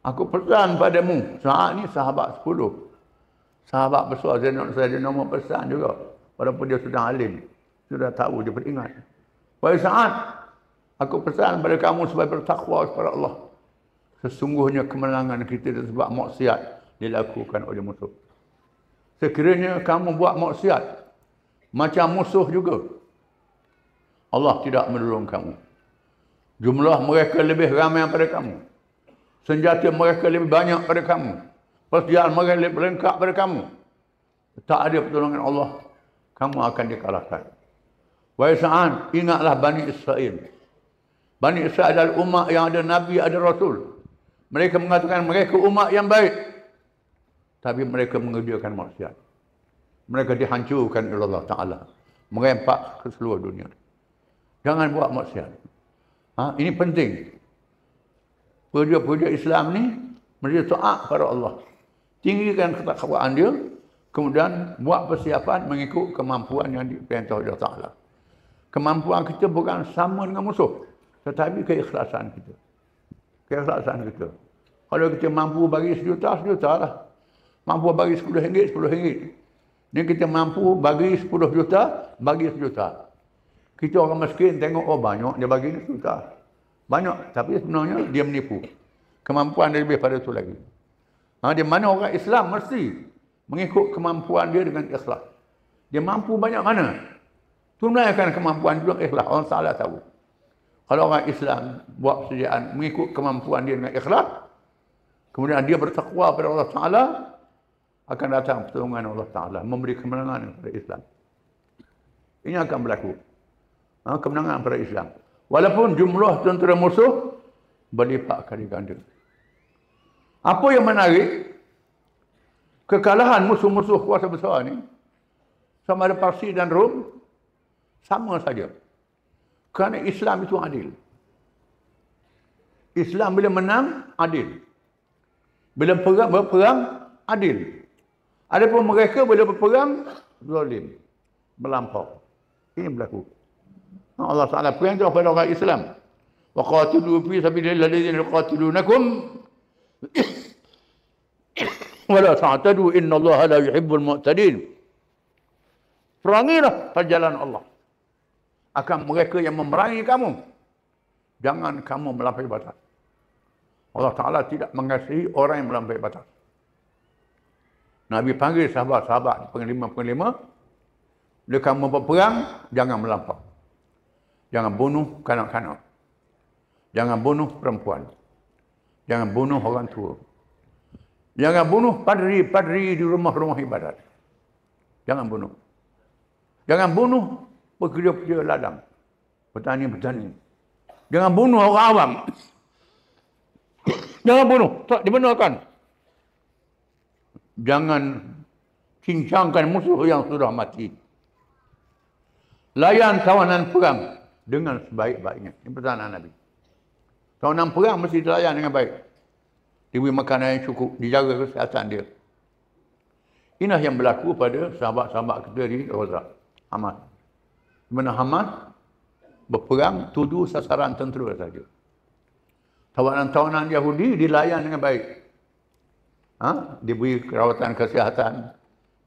aku pesan padamu Sa'ad ini sahabat sepuluh, Sahabat besar Zainal Sayyidina Umar pesan juga walaupun dia sudah alim sudah tahu dia beringat. Baik sah. Aku pesan kepada kamu supaya bertakwa kepada Allah. Sesungguhnya kemenangan kita sebab maksiat dilakukan oleh musuh. Sekiranya kamu buat maksiat macam musuh juga. Allah tidak menolong kamu. Jumlah mereka lebih ramai daripada kamu. Senjata mereka lebih banyak daripada kamu. Persediaan mereka lebih lengkap daripada kamu. Tak ada pertolongan Allah. Kamu akan dikalahkan. Wahai Sa'an, ingatlah Bani Israel. Bani Israel adalah umat yang ada Nabi, ada Rasul. Mereka mengatakan mereka umat yang baik. Tapi mereka mengerjakan maksiat. Mereka dihancurkan oleh Allah Ta'ala. Merempak ke seluruh dunia. Jangan buat maksiat. Ha? Ini penting. Pekerja-pekerja Islam ni mereka taat kepada Allah. Tinggikan ketakwaan dia. Kemudian buat persiapan mengikut kemampuan yang diperintah Allah Ta'ala. Kemampuan kita bukan sama dengan musuh tetapi keikhlasan kita. Keikhlasan kita. Kalau kita mampu bagi sejuta, sejuta lah. Mampu bagi sepuluh ringgit, sepuluh ringgit. Ini kita mampu bagi sepuluh juta, bagi sejuta. Kita orang miskin tengok, oh banyak dia bagi ni sejuta. Banyak, tapi sebenarnya dia menipu. Kemampuan dia lebih pada itu lagi. Ha, di mana orang Islam mesti mengikut kemampuan dia dengan ikhlas. Dia mampu banyak mana? Tunaikan kemampuan juga ikhlas. Orang salah tahu. Kalau orang Islam buat persediaan mengikut kemampuan dia dengan ikhlas, kemudian dia bertakwa kepada Allah Ta'ala, akan datang pertolongan Allah Ta'ala, memberi kemenangan kepada Islam. Ini akan berlaku. Ha, kemenangan kepada Islam. Walaupun jumlah tentera musuh berlipat kali ganda. Apa yang menarik, kekalahan musuh-musuh kuasa besar ini, sama ada Parsi dan Rom, sama saja. Kerana Islam itu adil. Islam bila menang, adil. Bila perang, berperang, adil. Adapun mereka bila berperang, zalim. Melampau. Ini berlaku. Allah Ta'ala perang itu kepada orang Islam. Wa qatilu fi sabili alladhina yuqatilunakum [coughs] wa la ta'tadu inna Allah la yuhibbul mu'tadin. Perangilah perjalanan Allah akan mereka yang memerangi kamu. Jangan kamu melampaui batas. Allah Ta'ala tidak mengasihi orang yang melampaui batas. Nabi panggil sahabat-sahabat penglima-penglima. Bila kamu berperang, jangan melampau. Jangan bunuh kanak-kanak. Jangan bunuh perempuan. Jangan bunuh orang tua. Jangan bunuh padri-padri di rumah-rumah ibadat. Jangan bunuh. Jangan bunuh pekerja-pekerja ladang. Petani-petani. Jangan bunuh orang awam. [coughs] Jangan bunuh. Tak dibenarkan. Jangan cincangkan musuh yang sudah mati. Layan tawanan perang dengan sebaik-baiknya. Ini pesanan Nabi. Tawanan perang mesti dilayan dengan baik. Diberi makanan yang cukup. Dijaga kesihatan dia. Inilah yang berlaku pada sahabat-sahabat kita di Rosak. Amat. Di mana Hamas berperang tuju sasaran tentera saja. Tawanan-tawanan Yahudi dilayan dengan baik. Ha? Diberi rawatan kesihatan.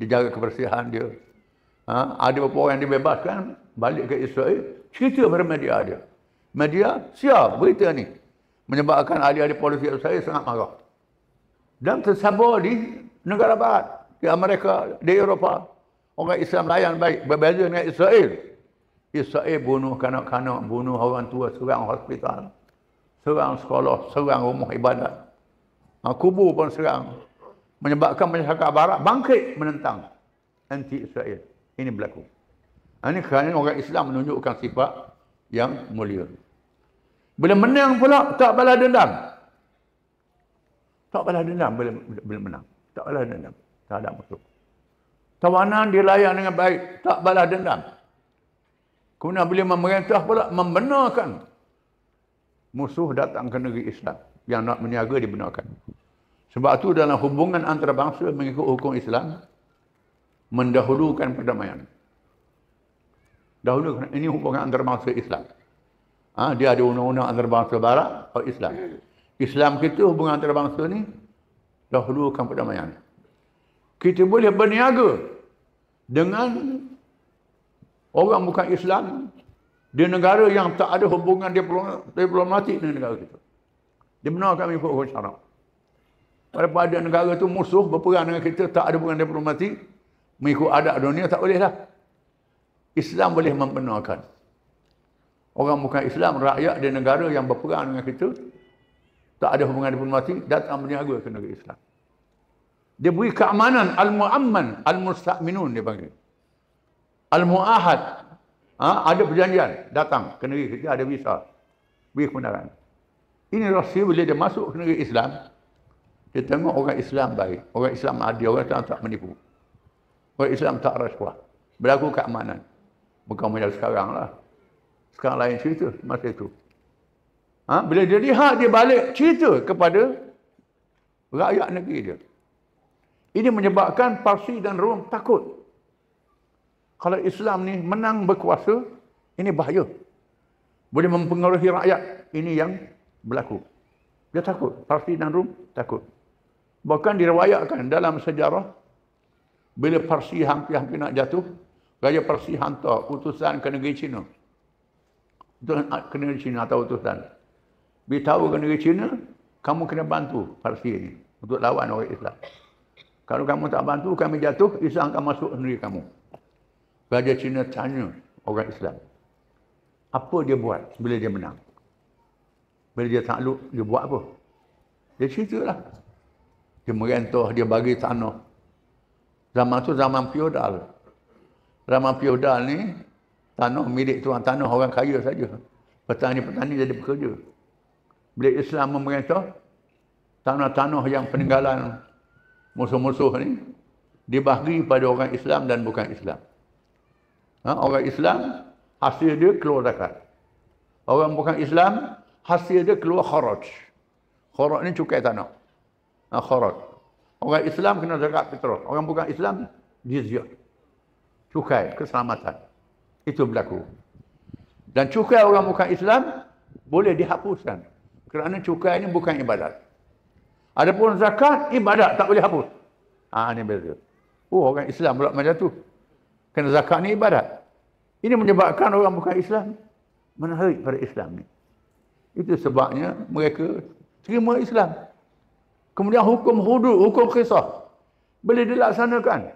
Dijaga kebersihan dia. Ha? Ada beberapa orang yang dibebaskan balik ke Israel. Cerita pada media dia. Media siap berita ni. Menyebabkan ahli-ahli polisi Israel sangat marah. Dan tersabar di negara barat. Di Amerika, di Eropah. Orang Islam layan baik. Berbeza dengan Israel. Israel ya, bunuh kanak-kanak, bunuh orang tua, serang hospital, serang sekolah, serang rumah ibadat. Ha, kubur pun serang. Menyebabkan masyarakat barat bangkit menentang anti-Israel. Ini berlaku. Ha, ini kerana orang Islam menunjukkan sifat yang mulia. Bila menang pula, tak balas dendam. Tak balas dendam bila, bila menang. Tak balas dendam. Tak ada musuh. Tawanan dilayan dengan baik. Tak balas dendam. Kemudian bila memerintah pula, membenarkan musuh datang ke negeri Islam. Yang nak meniaga dibenarkan. Sebab itu dalam hubungan antarabangsa mengikut hukum Islam, mendahulukan perdamaian. Dahulu Ini hubungan antarabangsa Islam. Ha? Dia ada undang-undang antarabangsa Barat atau oh, Islam. Islam kita hubungan antarabangsa ni dahulukan perdamaian. Kita boleh berniaga dengan Orang bukan Islam di negara yang tak ada hubungan diplomatik dengan negara kita. Di mana kami ikut hukum syarak. ada negara itu musuh berperang dengan kita, tak ada hubungan diplomatik, mengikut adat dunia, tak bolehlah. Islam boleh membenarkan. Orang bukan Islam, rakyat di negara yang berperang dengan kita, tak ada hubungan diplomatik, datang berniaga ke negara Islam. Dia beri keamanan, al-mu'amman, al-musta'minun dia panggil. Al-Mu'ahad. Ha? Ada perjanjian. Datang ke negeri kita. Ada visa. Beri kebenaran. Ini rahsia bila dia masuk ke negeri Islam. Dia tengok orang Islam baik. Orang Islam adil. Orang Islam tak menipu. Orang Islam tak rasuah. Berlaku keamanan. Bukan macam sekarang lah. Sekarang lain cerita masa itu. Ha? Bila dia lihat, dia balik cerita kepada rakyat negeri dia. Ini menyebabkan Parsi dan Rom takut kalau Islam ni menang berkuasa, ini bahaya. Boleh mempengaruhi rakyat. Ini yang berlaku. Dia takut. Parsi dan Rum takut. Bahkan diriwayatkan dalam sejarah, bila Parsi hampir-hampir nak jatuh, Raja Parsi hantar utusan ke negeri Cina. Utusan ah, ke negeri Cina atau utusan. Beritahu ke negeri Cina, kamu kena bantu Parsi ini untuk lawan orang Islam. Kalau kamu tak bantu, kami jatuh, Islam akan masuk negeri kamu. Raja Cina tanya orang Islam. Apa dia buat bila dia menang? Bila dia takluk, dia buat apa? Dia lah. Dia merentuh, dia bagi tanah. Zaman tu zaman feodal. Zaman feodal ni, tanah milik tuan tanah orang kaya saja. Petani-petani jadi pekerja. Bila Islam memerintah, tanah-tanah yang peninggalan musuh-musuh ni, dibahagi pada orang Islam dan bukan Islam. Ha? Orang Islam, hasil dia keluar zakat. Orang bukan Islam, hasil dia keluar kharaj. Kharaj ni cukai tanah. Ha, kharaj. Orang Islam kena zakat fitrah. Orang bukan Islam, jizyat. Cukai, keselamatan. Itu berlaku. Dan cukai orang bukan Islam, boleh dihapuskan. Kerana cukai ni bukan ibadat. Adapun zakat, ibadat tak boleh hapus. Ah ha, ni beza. Oh, orang Islam pula macam tu. Kerana zakat ni ibadat. Ini menyebabkan orang bukan Islam menarik pada Islam ni. Itu sebabnya mereka terima Islam. Kemudian hukum hudud, hukum kisah. Boleh dilaksanakan.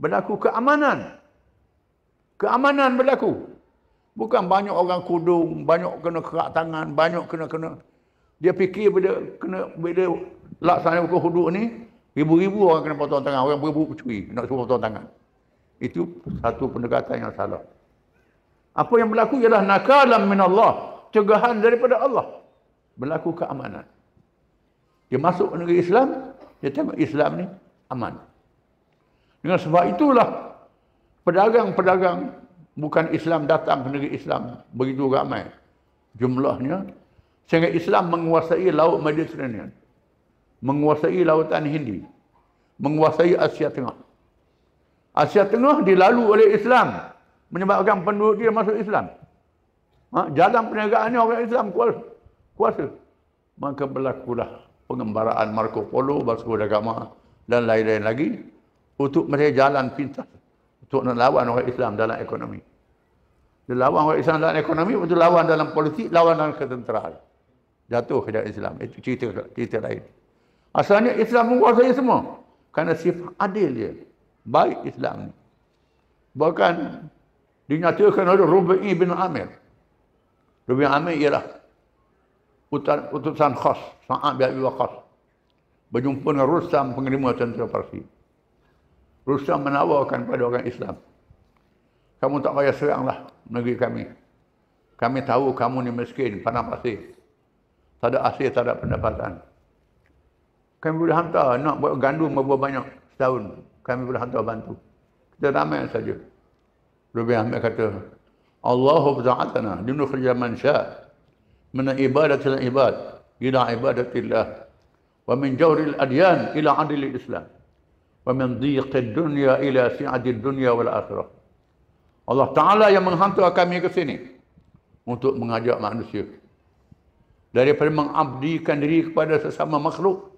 Berlaku keamanan. Keamanan berlaku. Bukan banyak orang kudung, banyak kena kerak tangan, banyak kena-kena. Dia fikir bila kena bila laksana hukum hudud ni, ribu-ribu orang kena potong tangan, orang beribu kecuri nak suruh potong tangan. Itu satu pendekatan yang salah. Apa yang berlaku ialah nakalam min Allah. Cegahan daripada Allah. Berlaku keamanan. Dia masuk negeri Islam. Dia tengok Islam ni aman. Dengan sebab itulah pedagang-pedagang bukan Islam datang ke negeri Islam begitu ramai jumlahnya sehingga Islam menguasai laut Mediterranean menguasai lautan Hindi menguasai Asia Tengah Asia Tengah dilalu oleh Islam menyebabkan penduduk dia masuk Islam. Ha? jalan perniagaan ni orang Islam kuasa. Maka berlakulah pengembaraan Marco Polo, Vasco da dan lain-lain lagi untuk mereka jalan pintas untuk melawan orang Islam dalam ekonomi. Dia lawan orang Islam dalam ekonomi, untuk lawan dalam politik, lawan dalam ketenteraan. Jatuh ke Islam. Itu cerita cerita lain. Asalnya Islam menguasai semua. Kerana sifat adil dia baik Islam ni. Bahkan dinyatakan oleh Rubai bin Amir. Rubai bin Amir ialah utusan khas Sa'ad bin Abi Waqqas berjumpa dengan Rustam pengelima tentera Parsi. Rustam menawarkan kepada orang Islam. Kamu tak payah seranglah negeri kami. Kami tahu kamu ni miskin, panah pasir. Tak ada asir, tak ada pendapatan. Kami boleh hantar, nak buat gandum berapa banyak setahun kami boleh hantar bantu. Kita ramai saja. Lebih Ahmad kata, Allahu Bzaatana. dinu khirja man syaa min ibadatil ibad ila ibadatillah wa min jawril adyan ila adil islam wa min dhiqid dunya ila si'adid dunya wal akhirah. Allah Ta'ala yang menghantar kami ke sini untuk mengajak manusia daripada mengabdikan diri kepada sesama makhluk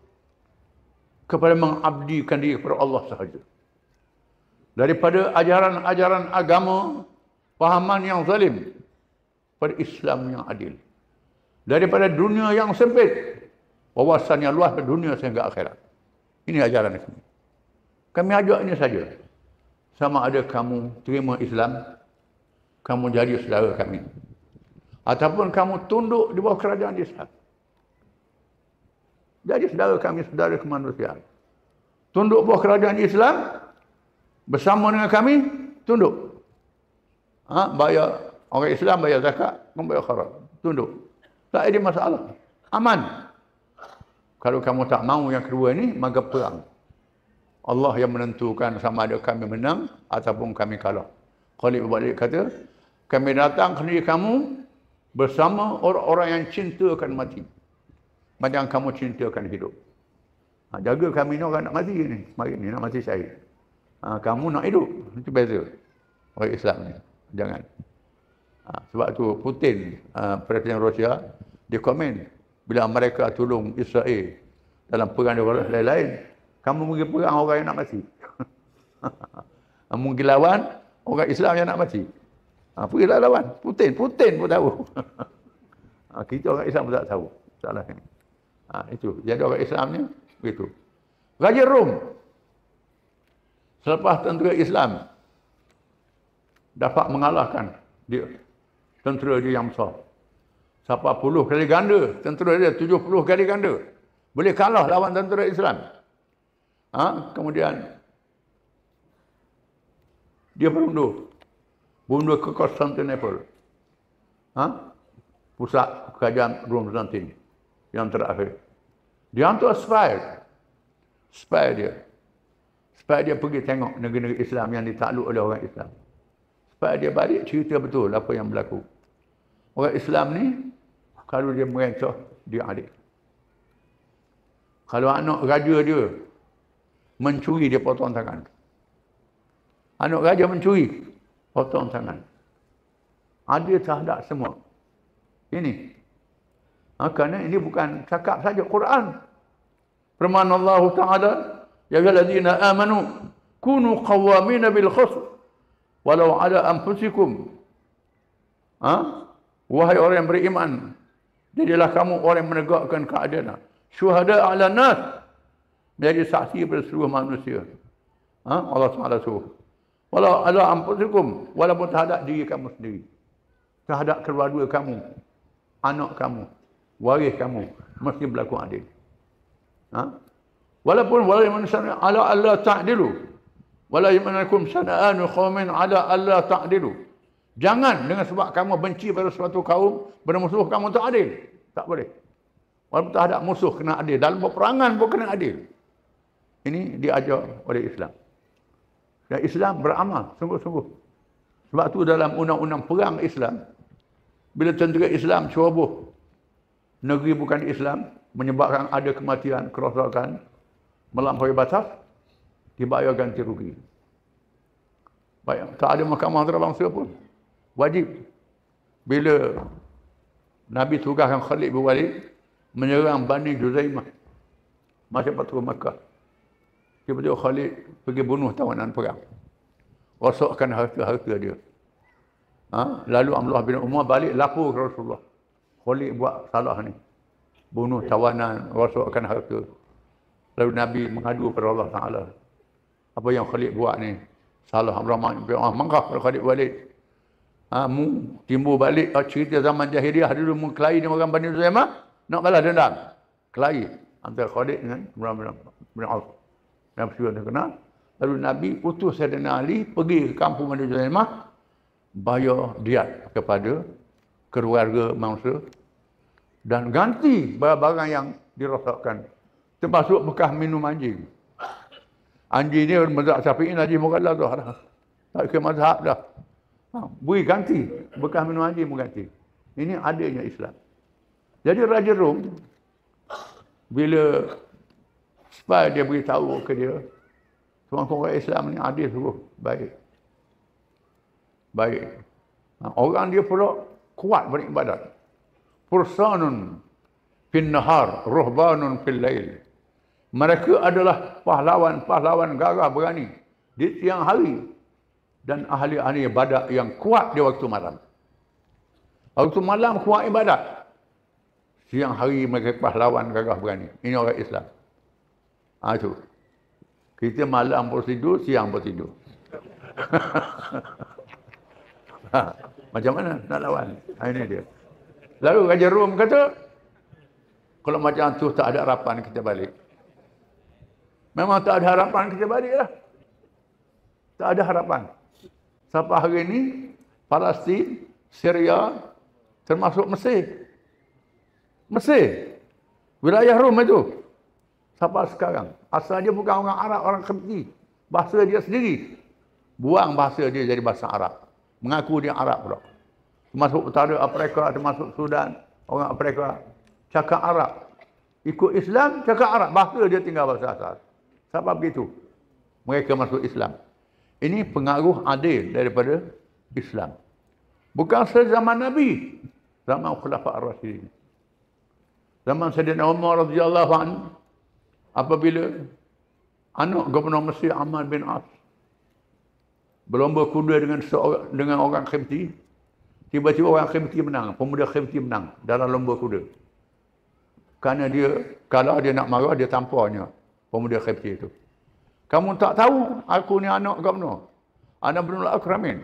kepada mengabdikan diri kepada Allah sahaja. Daripada ajaran-ajaran agama, pahaman yang zalim, pada Islam yang adil. Daripada dunia yang sempit, wawasan yang luas dari dunia sehingga akhirat. Ini ajaran kami. Kami ajak ini saja. Sama ada kamu terima Islam, kamu jadi saudara kami. Ataupun kamu tunduk di bawah kerajaan Islam. Jadi saudara kami saudara kemanusiaan. Tunduk buah kerajaan Islam bersama dengan kami tunduk. Ha, bayar orang Islam bayar zakat, kamu bayar kharaj. Tunduk. Tak ada masalah. Aman. Kalau kamu tak mau yang kedua ni, maka perang. Allah yang menentukan sama ada kami menang ataupun kami kalah. Khalid Balik kata, kami datang ke negeri kamu bersama orang-orang yang cintakan mati macam kamu cintakan hidup. Ha, jaga kami ni orang nak mati ni. Mari ni nak mati syahid. Ha, kamu nak hidup. Itu beza. Orang Islam ni. Jangan. Ha, sebab tu Putin, uh, Presiden Rusia, dia komen. Bila mereka tolong Israel dalam perang dengan orang lain-lain, kamu mungkin perang orang yang nak mati. [laughs] mungkin lawan orang Islam yang nak mati. Ha, pergilah lawan. Putin. Putin pun tahu. [laughs] ha, kita orang Islam pun tak tahu. Salah ini. Ha, itu. Jadi orang Islam ni begitu. Raja Rom. Selepas tentera Islam dapat mengalahkan dia. Tentera dia yang besar. Siapa puluh kali ganda. Tentera dia tujuh puluh kali ganda. Boleh kalah lawan tentera Islam. Ha? Kemudian dia berundur. Berundur ke Constantinople. Ha? Pusat kerajaan Rom Constantin yang terakhir. Dia hantar spy. Spy dia. Spy dia pergi tengok negeri-negeri Islam yang ditakluk oleh orang Islam. Spy dia balik cerita betul apa yang berlaku. Orang Islam ni, kalau dia merencah, dia adik. Kalau anak raja dia mencuri, dia potong tangan. Anak raja mencuri, potong tangan. Ada tak semua. Ini, Ha, kerana ini bukan cakap saja Quran. Firman Allah Taala, "Ya ayyuhallazina amanu kunu qawwamina bil khusn walau ala anfusikum." Ha? Wahai orang yang beriman, jadilah kamu orang yang menegakkan keadilan. Syuhada ala nas menjadi saksi kepada seluruh manusia. Ha? Allah Taala suruh. Walau ala anfusikum walaupun terhadap diri kamu sendiri. Terhadap keluarga kamu, anak kamu, waris kamu mesti berlaku adil. Ha? Walaupun wala man sana ala alla ta'dilu. Wala man lakum sana'anu qaumin ala alla ta'dilu. Jangan dengan sebab kamu benci pada suatu kaum, bermusuh kamu tak adil. Tak boleh. Walaupun tak ada musuh kena adil, dalam peperangan pun kena adil. Ini diajar oleh Islam. Dan Islam beramal sungguh-sungguh. Sebab tu dalam undang-undang perang Islam bila tentera Islam ceroboh negeri bukan Islam menyebabkan ada kematian, kerosakan melampaui batas dibayar ganti rugi. Bayang, tak ada mahkamah antarabangsa pun. Wajib. Bila Nabi tugaskan Khalid bin Walid menyerang Bani Juzaimah masa patuh Makkah. dia tiba Khalid pergi bunuh tawanan perang. Rosakkan harta-harta dia. Ha? Lalu Amlah bin Umar balik lapor ke Rasulullah. Khalid buat salah ni. Bunuh tawanan, rosakkan harta. Lalu Nabi mengadu kepada Allah Ta'ala. Apa yang Khalid buat ni? Salah Abu Rahman bin Auf. Mangkah kepada Khalid Walid. Ha, mu timbul balik ha, cerita zaman jahiliah dulu mu kelahi dengan orang Bani Zulaimah. Nak balas dendam. Kelahi. Antara Khalid dengan Abu Rahman bin Auf. Nabi Suha terkenal. Lalu Nabi utus Sayyidina Ali pergi ke kampung Bani Zulaimah. Bayar diat kepada keluarga mangsa dan ganti barang-barang yang dirosakkan. Termasuk bekas minum anjing. Anjing ni mazhab syafi'i najis mukallaf tu. Tak kira mazhab dah. Ha, beri ganti. Bekas minum anjing pun ganti. Ini adanya Islam. Jadi Raja Rom, bila supaya dia beritahu ke dia, tuan-tuan Islam ni adil semua. Baik. Baik. Ha, orang dia pula kuat beribadat. Fursanun fin nahar, ruhbanun fil lail. Mereka adalah pahlawan-pahlawan gagah berani di tiang hari dan ahli-ahli ibadat yang kuat di waktu malam. Waktu malam kuat ibadat. Siang hari mereka pahlawan gagah berani. Ini orang Islam. Ha, itu. Kita malam bersidur, siang bersidur. [laughs] ha. Macam mana nak lawan? Ha, ini dia. Lalu Raja Rom kata, kalau macam tu tak ada harapan kita balik. Memang tak ada harapan kita balik lah. Tak ada harapan. Sampai hari ini, Palestin, Syria, termasuk Mesir. Mesir. Wilayah Rom itu. Sampai sekarang. Asal dia bukan orang Arab, orang Kerti. Bahasa dia sendiri. Buang bahasa dia jadi bahasa Arab mengaku dia Arab pula. Termasuk utara Afrika, termasuk Sudan, orang Afrika cakap Arab. Ikut Islam, cakap Arab. Bahasa dia tinggal bahasa asal. Sebab begitu. Mereka masuk Islam. Ini pengaruh adil daripada Islam. Bukan sezaman Nabi. Zaman Khulafat Ar-Rashidin. Zaman Sayyidina Umar RA. Apabila anak Gubernur Mesir Ahmad bin As berlomba kuda dengan dengan orang Khimti. Tiba-tiba orang Khimti menang. Pemuda Khimti menang dalam lomba kuda. Kerana dia, kalau dia nak marah, dia tampaknya pemuda Khimti itu. Kamu tak tahu aku ni anak kau mana? Anak benar lah keramin.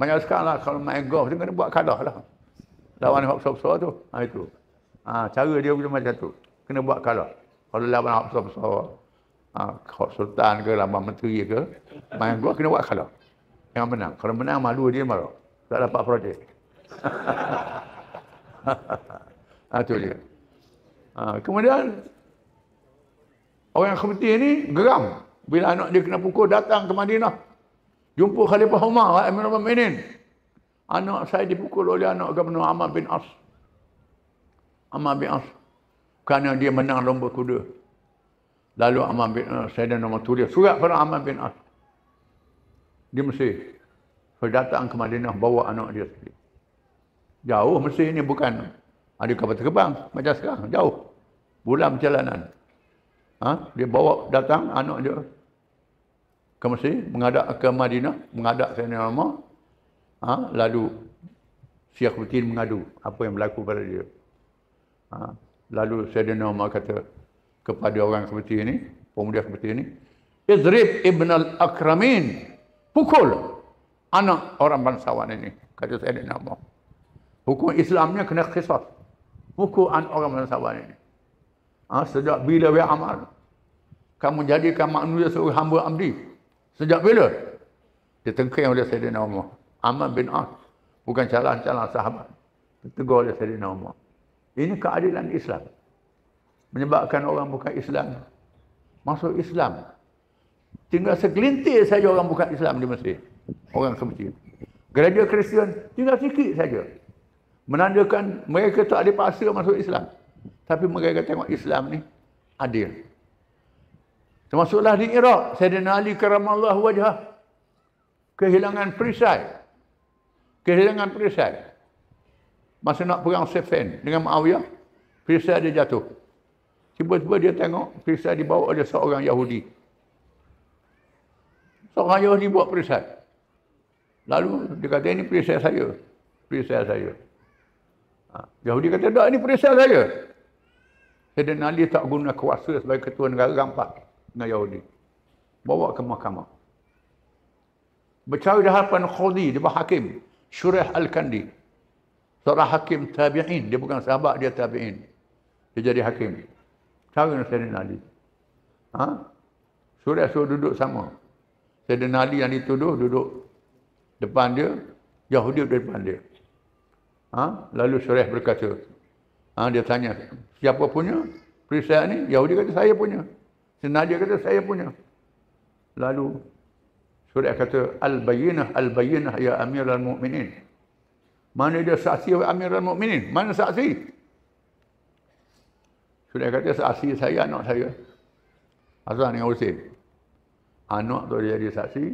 Banyak sekarang lah kalau main golf, dia kena buat kalah lah. Lawan hapsa-hapsa tu, ha, itu. Ha, cara dia pun macam tu. Kena buat kalah. Kalau lawan hapsa-hapsa, ha, Sultan ke, lawan menteri ke, main golf kena buat kalah yang menang. Kalau menang malu dia malu. Tak dapat projek. ha, [laughs] ah, itu dia. Ha, kemudian orang Khumti ni geram bila anak dia kena pukul datang ke Madinah. Jumpa Khalifah Umar, Amir Al-Mu'minin. Anak saya dipukul oleh anak Gubernur Ahmad bin As. Ahmad bin As. Kerana dia menang lomba kuda. Lalu Ahmad bin As, eh, saya dan nama tulis. Surat pada Ahmad bin As di Mesir. Saya ke Madinah bawa anak dia sendiri. Jauh Mesir ni bukan ada ah, kapal terbang macam sekarang. Jauh. Bulan perjalanan. Ha? Dia bawa datang anak dia ke Mesir, mengadak ke Madinah, menghadap Sayyidina Umar. Ah, ha? Lalu Syekh Rutin mengadu apa yang berlaku pada dia. Ha? Lalu Sayyidina nama kata kepada orang seperti ini, pemuda seperti ini, Izrib ibn al-Akramin pukul anak orang bangsawan ini. Kata saya ada nama. Hukum Islamnya kena kisah. Pukul anak orang bangsawan ini. Ha, sejak bila dia amal? Kamu jadikan manusia seorang hamba amdi. Sejak bila? Dia tengkir oleh Sayyidina Umar. Aman bin As. Bukan calon-calon sahabat. Ditegur oleh Sayyidina Umar. Ini keadilan Islam. Menyebabkan orang bukan Islam. Masuk Islam. Tinggal segelintir saja orang bukan Islam di Mesir. Orang kemudian. Gereja Kristian tinggal sikit saja. Menandakan mereka tak dipaksa masuk Islam. Tapi mereka tengok Islam ni adil. Termasuklah di Iraq, Sayyidina Ali Karamallah wajah. Kehilangan perisai. Kehilangan perisai. Masa nak perang Sefen dengan Muawiyah, perisai dia jatuh. Tiba-tiba dia tengok perisai dibawa oleh seorang Yahudi. Tok Hayo ni buat perisai. Lalu dia kata ini perisai saya. Perisai saya. Ha. Yahudi kata, tak ini perisai saya. Sedang Ali tak guna kuasa sebagai ketua negara rampak dengan Yahudi. Bawa ke mahkamah. Bercara di hadapan Khodi, dia berhakim. Syurah Al-Kandi. Seorang hakim tabi'in. Dia bukan sahabat, dia tabi'in. Dia jadi hakim. Cara dengan Sayyidina Ali. Ha? Surah suruh duduk sama. Sayyidina Ali yang dituduh duduk depan dia, Yahudi duduk depan dia. Ha? Lalu Syurah berkata, ha? dia tanya, siapa punya perisai ni? Yahudi kata, saya punya. Sayyidina Ali kata, saya punya. Lalu Syurah kata, Al-Bayinah, Al-Bayinah, Ya Amir al-Mu'minin. Mana dia saksi Amir al-Mu'minin? Mana saksi? Syurah kata, saksi saya, anak saya. Azan yang usin anak tu dia jadi saksi.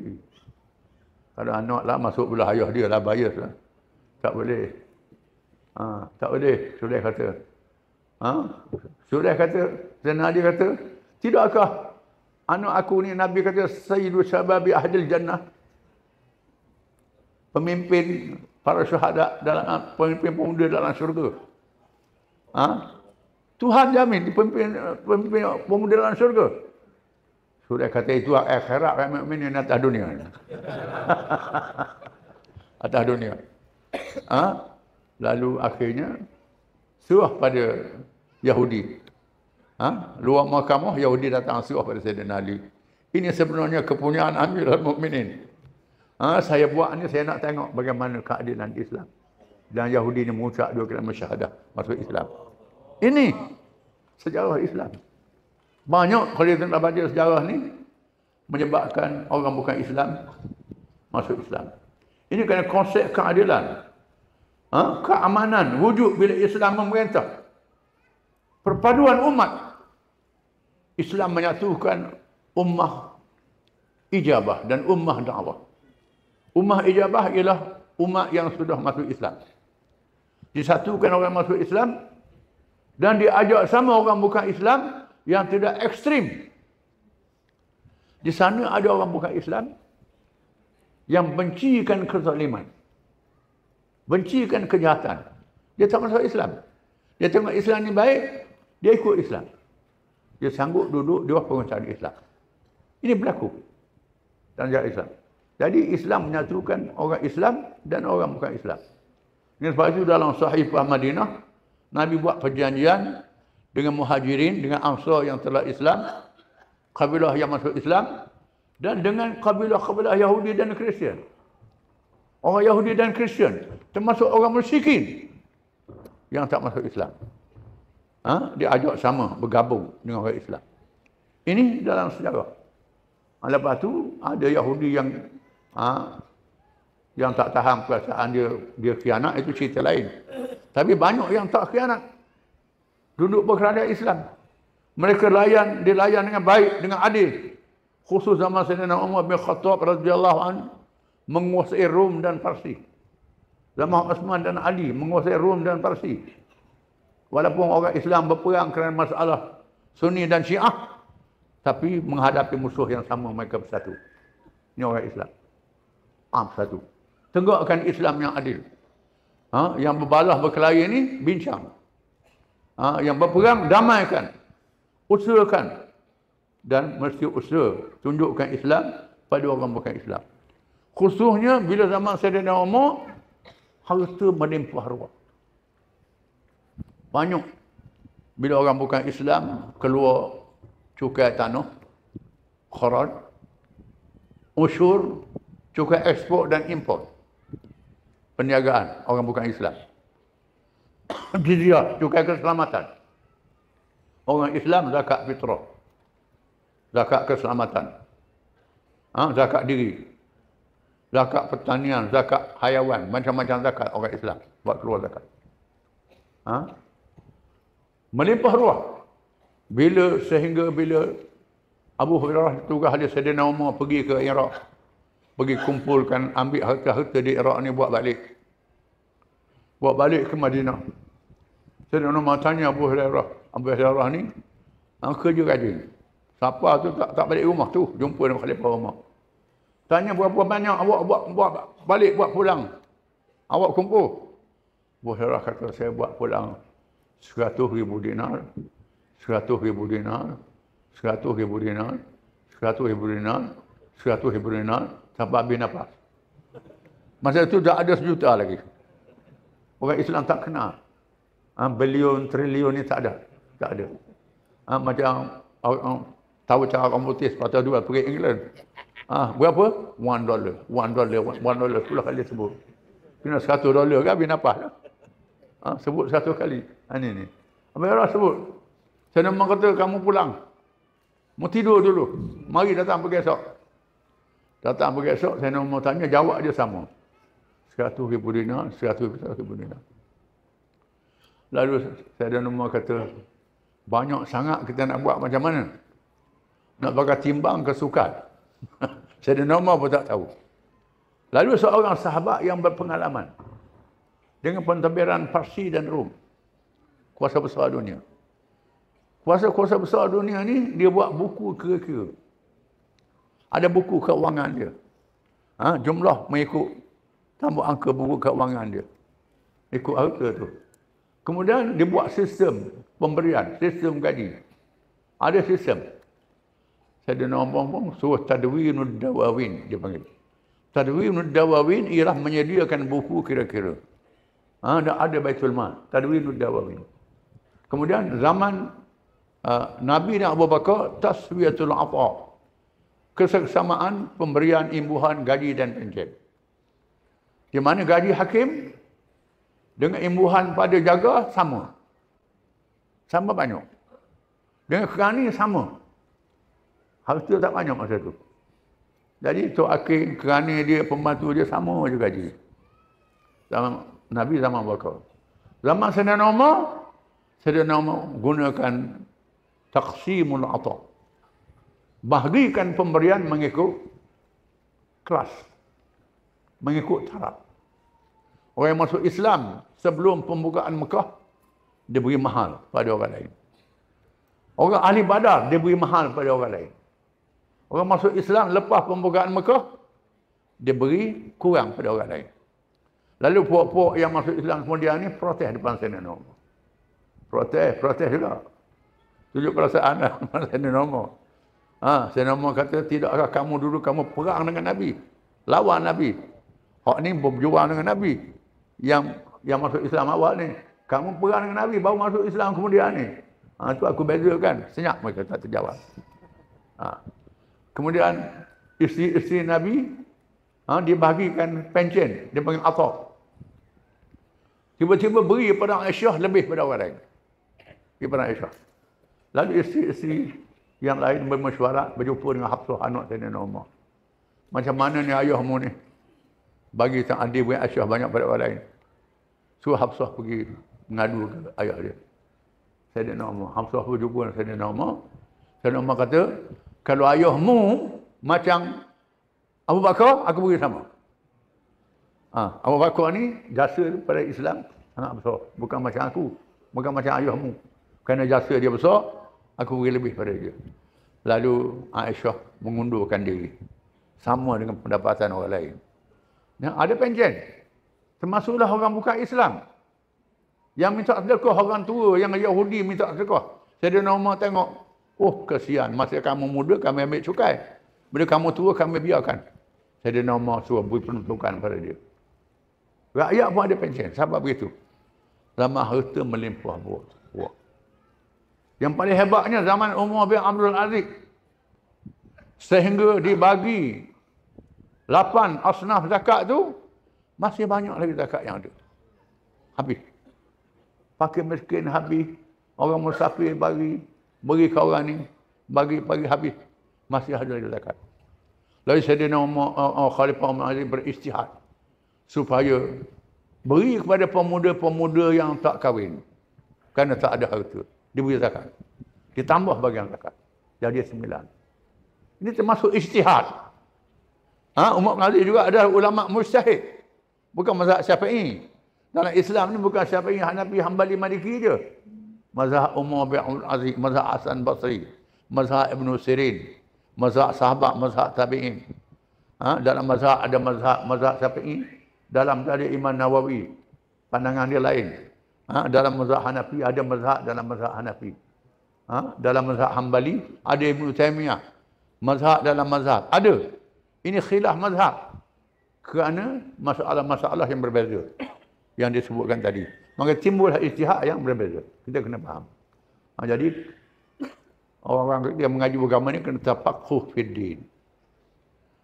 Kalau anak lah masuk belah ayah dia lah bias lah. Tak boleh. Ha, tak boleh. Sudah kata. Ha? Sudah kata. Zainal dia kata. Tidakkah anak aku ni Nabi kata Sayyidu Syababi Ahdil Jannah. Pemimpin para syuhada dalam pemimpin pemuda dalam syurga. Ha? Tuhan jamin dipimpin pemimpin pemuda dalam syurga. Sudah kata itu akhirat kami mukmin ini atas dunia. [laughs] atas dunia. Ha? Lalu akhirnya suruh pada Yahudi. Ha? Luar mahkamah Yahudi datang suruh pada Sayyidina Ali. Ini sebenarnya kepunyaan Amirul Mukminin. Ha? Saya buat ini saya nak tengok bagaimana keadilan Islam. Dan Yahudi ini mengucap dua kelima syahadah masuk Islam. Ini sejarah Islam. Banyak kalau kita nak baca sejarah ni menyebabkan orang bukan Islam masuk Islam. Ini kerana konsep keadilan. Ha? Keamanan wujud bila Islam memerintah. Perpaduan umat. Islam menyatukan ummah ijabah dan ummah da'wah. Ummah ijabah ialah umat yang sudah masuk Islam. Disatukan orang masuk Islam dan diajak sama orang bukan Islam yang tidak ekstrim. Di sana ada orang bukan Islam yang bencikan kezaliman. Bencikan kejahatan. Dia tak masuk Islam. Dia tengok Islam ni baik, dia ikut Islam. Dia sanggup duduk di bawah penguasaan Islam. Ini berlaku. Tanjak Islam. Jadi Islam menyatukan orang Islam dan orang bukan Islam. Ini sebab itu dalam sahih Madinah, Nabi buat perjanjian dengan muhajirin, dengan ansar yang telah Islam, kabilah yang masuk Islam dan dengan kabilah-kabilah Yahudi dan Kristian. Orang Yahudi dan Kristian termasuk orang musyrikin yang tak masuk Islam. Ha? Dia ajak sama bergabung dengan orang Islam. Ini dalam sejarah. Ha, lepas tu ada Yahudi yang ha, yang tak tahan perasaan dia dia khianat itu cerita lain. Tapi banyak yang tak khianat. Duduk berkerana Islam. Mereka layan, dilayan dengan baik, dengan adil. Khusus zaman Sayyidina Umar bin Khattab radhiyallahu menguasai Rom dan Parsi. Zaman Osman dan Ali menguasai Rom dan Parsi. Walaupun orang Islam berperang kerana masalah Sunni dan Syiah tapi menghadapi musuh yang sama mereka bersatu. Ini orang Islam. Am satu. Tegakkan Islam yang adil. Ha? yang berbalah berkelahi ini bincang ha, yang berperang damaikan usahakan dan mesti usaha tunjukkan Islam pada orang bukan Islam khususnya bila zaman Saidina Umar harta melimpah ruah banyak bila orang bukan Islam keluar cukai tanah kharaj usur cukai ekspor dan import perniagaan orang bukan Islam jizyah cukai keselamatan. Orang Islam zakat fitrah. Zakat keselamatan. Ha? zakat diri. Zakat pertanian, zakat hayawan, macam-macam zakat orang Islam buat keluar zakat. Ha? Melimpah ruah. Bila sehingga bila Abu Hurairah tugas hadis Saidina Umar pergi ke Iraq pergi kumpulkan ambil harta-harta di Iraq ni buat balik bawa balik ke Madinah. Saya nak tanya Abu Hurairah. Abu Hurairah ni, yang ah, kerja kerja ni. Siapa tu tak, tak balik rumah tu, jumpa dengan Khalifah Umar. Tanya berapa banyak awak buat, buat, balik, buat pulang. Awak kumpul. Abu Hurairah kata, saya buat pulang 100 ribu dinar, 100 ribu dinar, 100 ribu dinar, 100 ribu dinar, 100 ribu dinar, sampai habis nafas. Masa tu dah ada sejuta lagi. Orang Islam tak kenal. Ha, bilion, triliun ni tak ada. Tak ada. Ha, macam orang ha, ha, tahu cara orang putih sepatutnya dua pergi England. Ha, berapa? One dollar. One dollar. One dollar. Sepuluh kali sebut. Kena satu dollar ke habis nafas lah. Ha, sebut satu kali. Ha, ni ni. Habis orang sebut. Saya nama kata kamu pulang. Mau tidur dulu. Mari datang pergi esok. Datang pergi esok. Saya nama tanya. Jawab dia sama seratus ribu dinar, seratus ribu dinar. Lalu saya dan Umar kata, banyak sangat kita nak buat macam mana? Nak pakai timbang ke sukar? [laughs] saya dan Umar pun tak tahu. Lalu seorang sahabat yang berpengalaman dengan pentadbiran Parsi dan Rom, kuasa besar dunia. Kuasa-kuasa besar dunia ni dia buat buku kira-kira. Ada buku keuangan dia. Ha, jumlah mengikut tambah angka buku keuangan dia. Ikut harga tu. Kemudian dia buat sistem pemberian, sistem gaji. Ada sistem. Saya ada nombor pun suruh tadwin dawawin dia panggil. Tadwin dawawin ialah menyediakan buku kira-kira. Ha, dah ada Baitul Mal. Tadwin dawawin. Kemudian zaman uh, Nabi dan Abu Bakar taswiyatul afa. Kesaksamaan pemberian imbuhan gaji dan pencet. Di mana gaji hakim dengan imbuhan pada jaga sama. Sama banyak. Dengan kerani sama. Harta tak banyak masa tu. Jadi tu akhir kerani dia, pembantu dia sama je gaji. Zaman, Nabi zaman bakal. Zaman Sayyidina nama Sayyidina nama gunakan taksimul atak. Bahagikan pemberian mengikut kelas. Mengikut taraf. Orang yang masuk Islam sebelum pembukaan Mekah, dia beri mahal pada orang lain. Orang ahli badar, dia beri mahal pada orang lain. Orang masuk Islam lepas pembukaan Mekah, dia beri kurang pada orang lain. Lalu puak-puak yang masuk Islam kemudian ni protes depan Sayyidina Nomor. Protes, protes juga. Tujuh perasaan lah depan Sayyidina Nomor. Ha, Sayyidina Nomor kata, tidakkah kamu dulu kamu perang dengan Nabi? Lawan Nabi. Hak ni berjuang dengan Nabi yang yang masuk Islam awal ni. Kamu perang dengan Nabi baru masuk Islam kemudian ni. Ha, tu aku kan Senyap mereka tak terjawab. Ha. Kemudian isteri-isteri Nabi ha, dia bahagikan pencen. Dia panggil atok. Tiba-tiba beri kepada Aisyah lebih pada orang lain. Kepada Aisyah. Lalu isteri-isteri yang lain bermesyuarat berjumpa dengan Hafsah anak saya dan Macam mana ni ayahmu ni? Bagi sang adik punya Aisyah banyak pada orang lain. Suruh Hafsah pergi mengadu ke ayah dia. Sayyidina Umar. Hafsah berjumpa dengan nama Umar. Sayyidina Umar kata, kalau ayahmu macam Abu Bakar, aku pergi sama. Ha, Abu Bakar ni jasa pada Islam sangat besar. Bukan macam aku. Bukan macam ayahmu. Kerana jasa dia besar, aku pergi lebih pada dia. Lalu Aisyah mengundurkan diri. Sama dengan pendapatan orang lain. Ya, ada penjen. Termasuklah orang bukan Islam. Yang minta sedekah orang tua, yang Yahudi minta sedekah. Saya dia nama tengok. Oh, kesian. Masa kamu muda, kami ambil cukai. Bila kamu tua, kami biarkan. Saya dia nama suruh beri penuntukan pada dia. Rakyat pun ada pencen. Sebab begitu. Lama harta melimpah buat. buat. Yang paling hebatnya zaman Umar bin Abdul Aziz. Sehingga dibagi lapan asnaf zakat tu, masih banyak lagi zakat yang ada. Habis. Pakai miskin habis. Orang musafir bagi. Beri ke orang ni. Bagi pagi habis. Masih ada lagi zakat. Lalu Sayyidina Umar, uh, Khalifah Umar Aziz beristihad. Supaya beri kepada pemuda-pemuda yang tak kahwin. Kerana tak ada harta. Dia beri zakat. Ditambah bagian zakat. Jadi sembilan. Ini termasuk istihad. Ha, Umar Aziz juga ada ulama' mustahid. Bukan mazhab syafi'i. Dalam Islam ni bukan syafi'i, Hanafi, Hanbali, Maliki je. Mazhab Umar bin Abdul Aziz, mazhab Hasan Basri, mazhab Ibn Sirin, mazhab sahabat, mazhab tabi'in. Ha? Dalam mazhab ada mazhab, mazhab syafi'i. Dalam tadi iman Nawawi, pandangan dia lain. Ha? Dalam mazhab Hanafi, ada mazhab dalam mazhab Hanafi. Ha? Dalam mazhab Hanbali, ada Ibn Taymiyah. Mazhab dalam mazhab, ada. Ini khilaf mazhab kerana masalah-masalah yang berbeza yang disebutkan tadi. Maka timbul istihad yang berbeza. Kita kena faham. Ha, jadi, orang-orang yang mengaji agama ini kena tapakuh fiddin.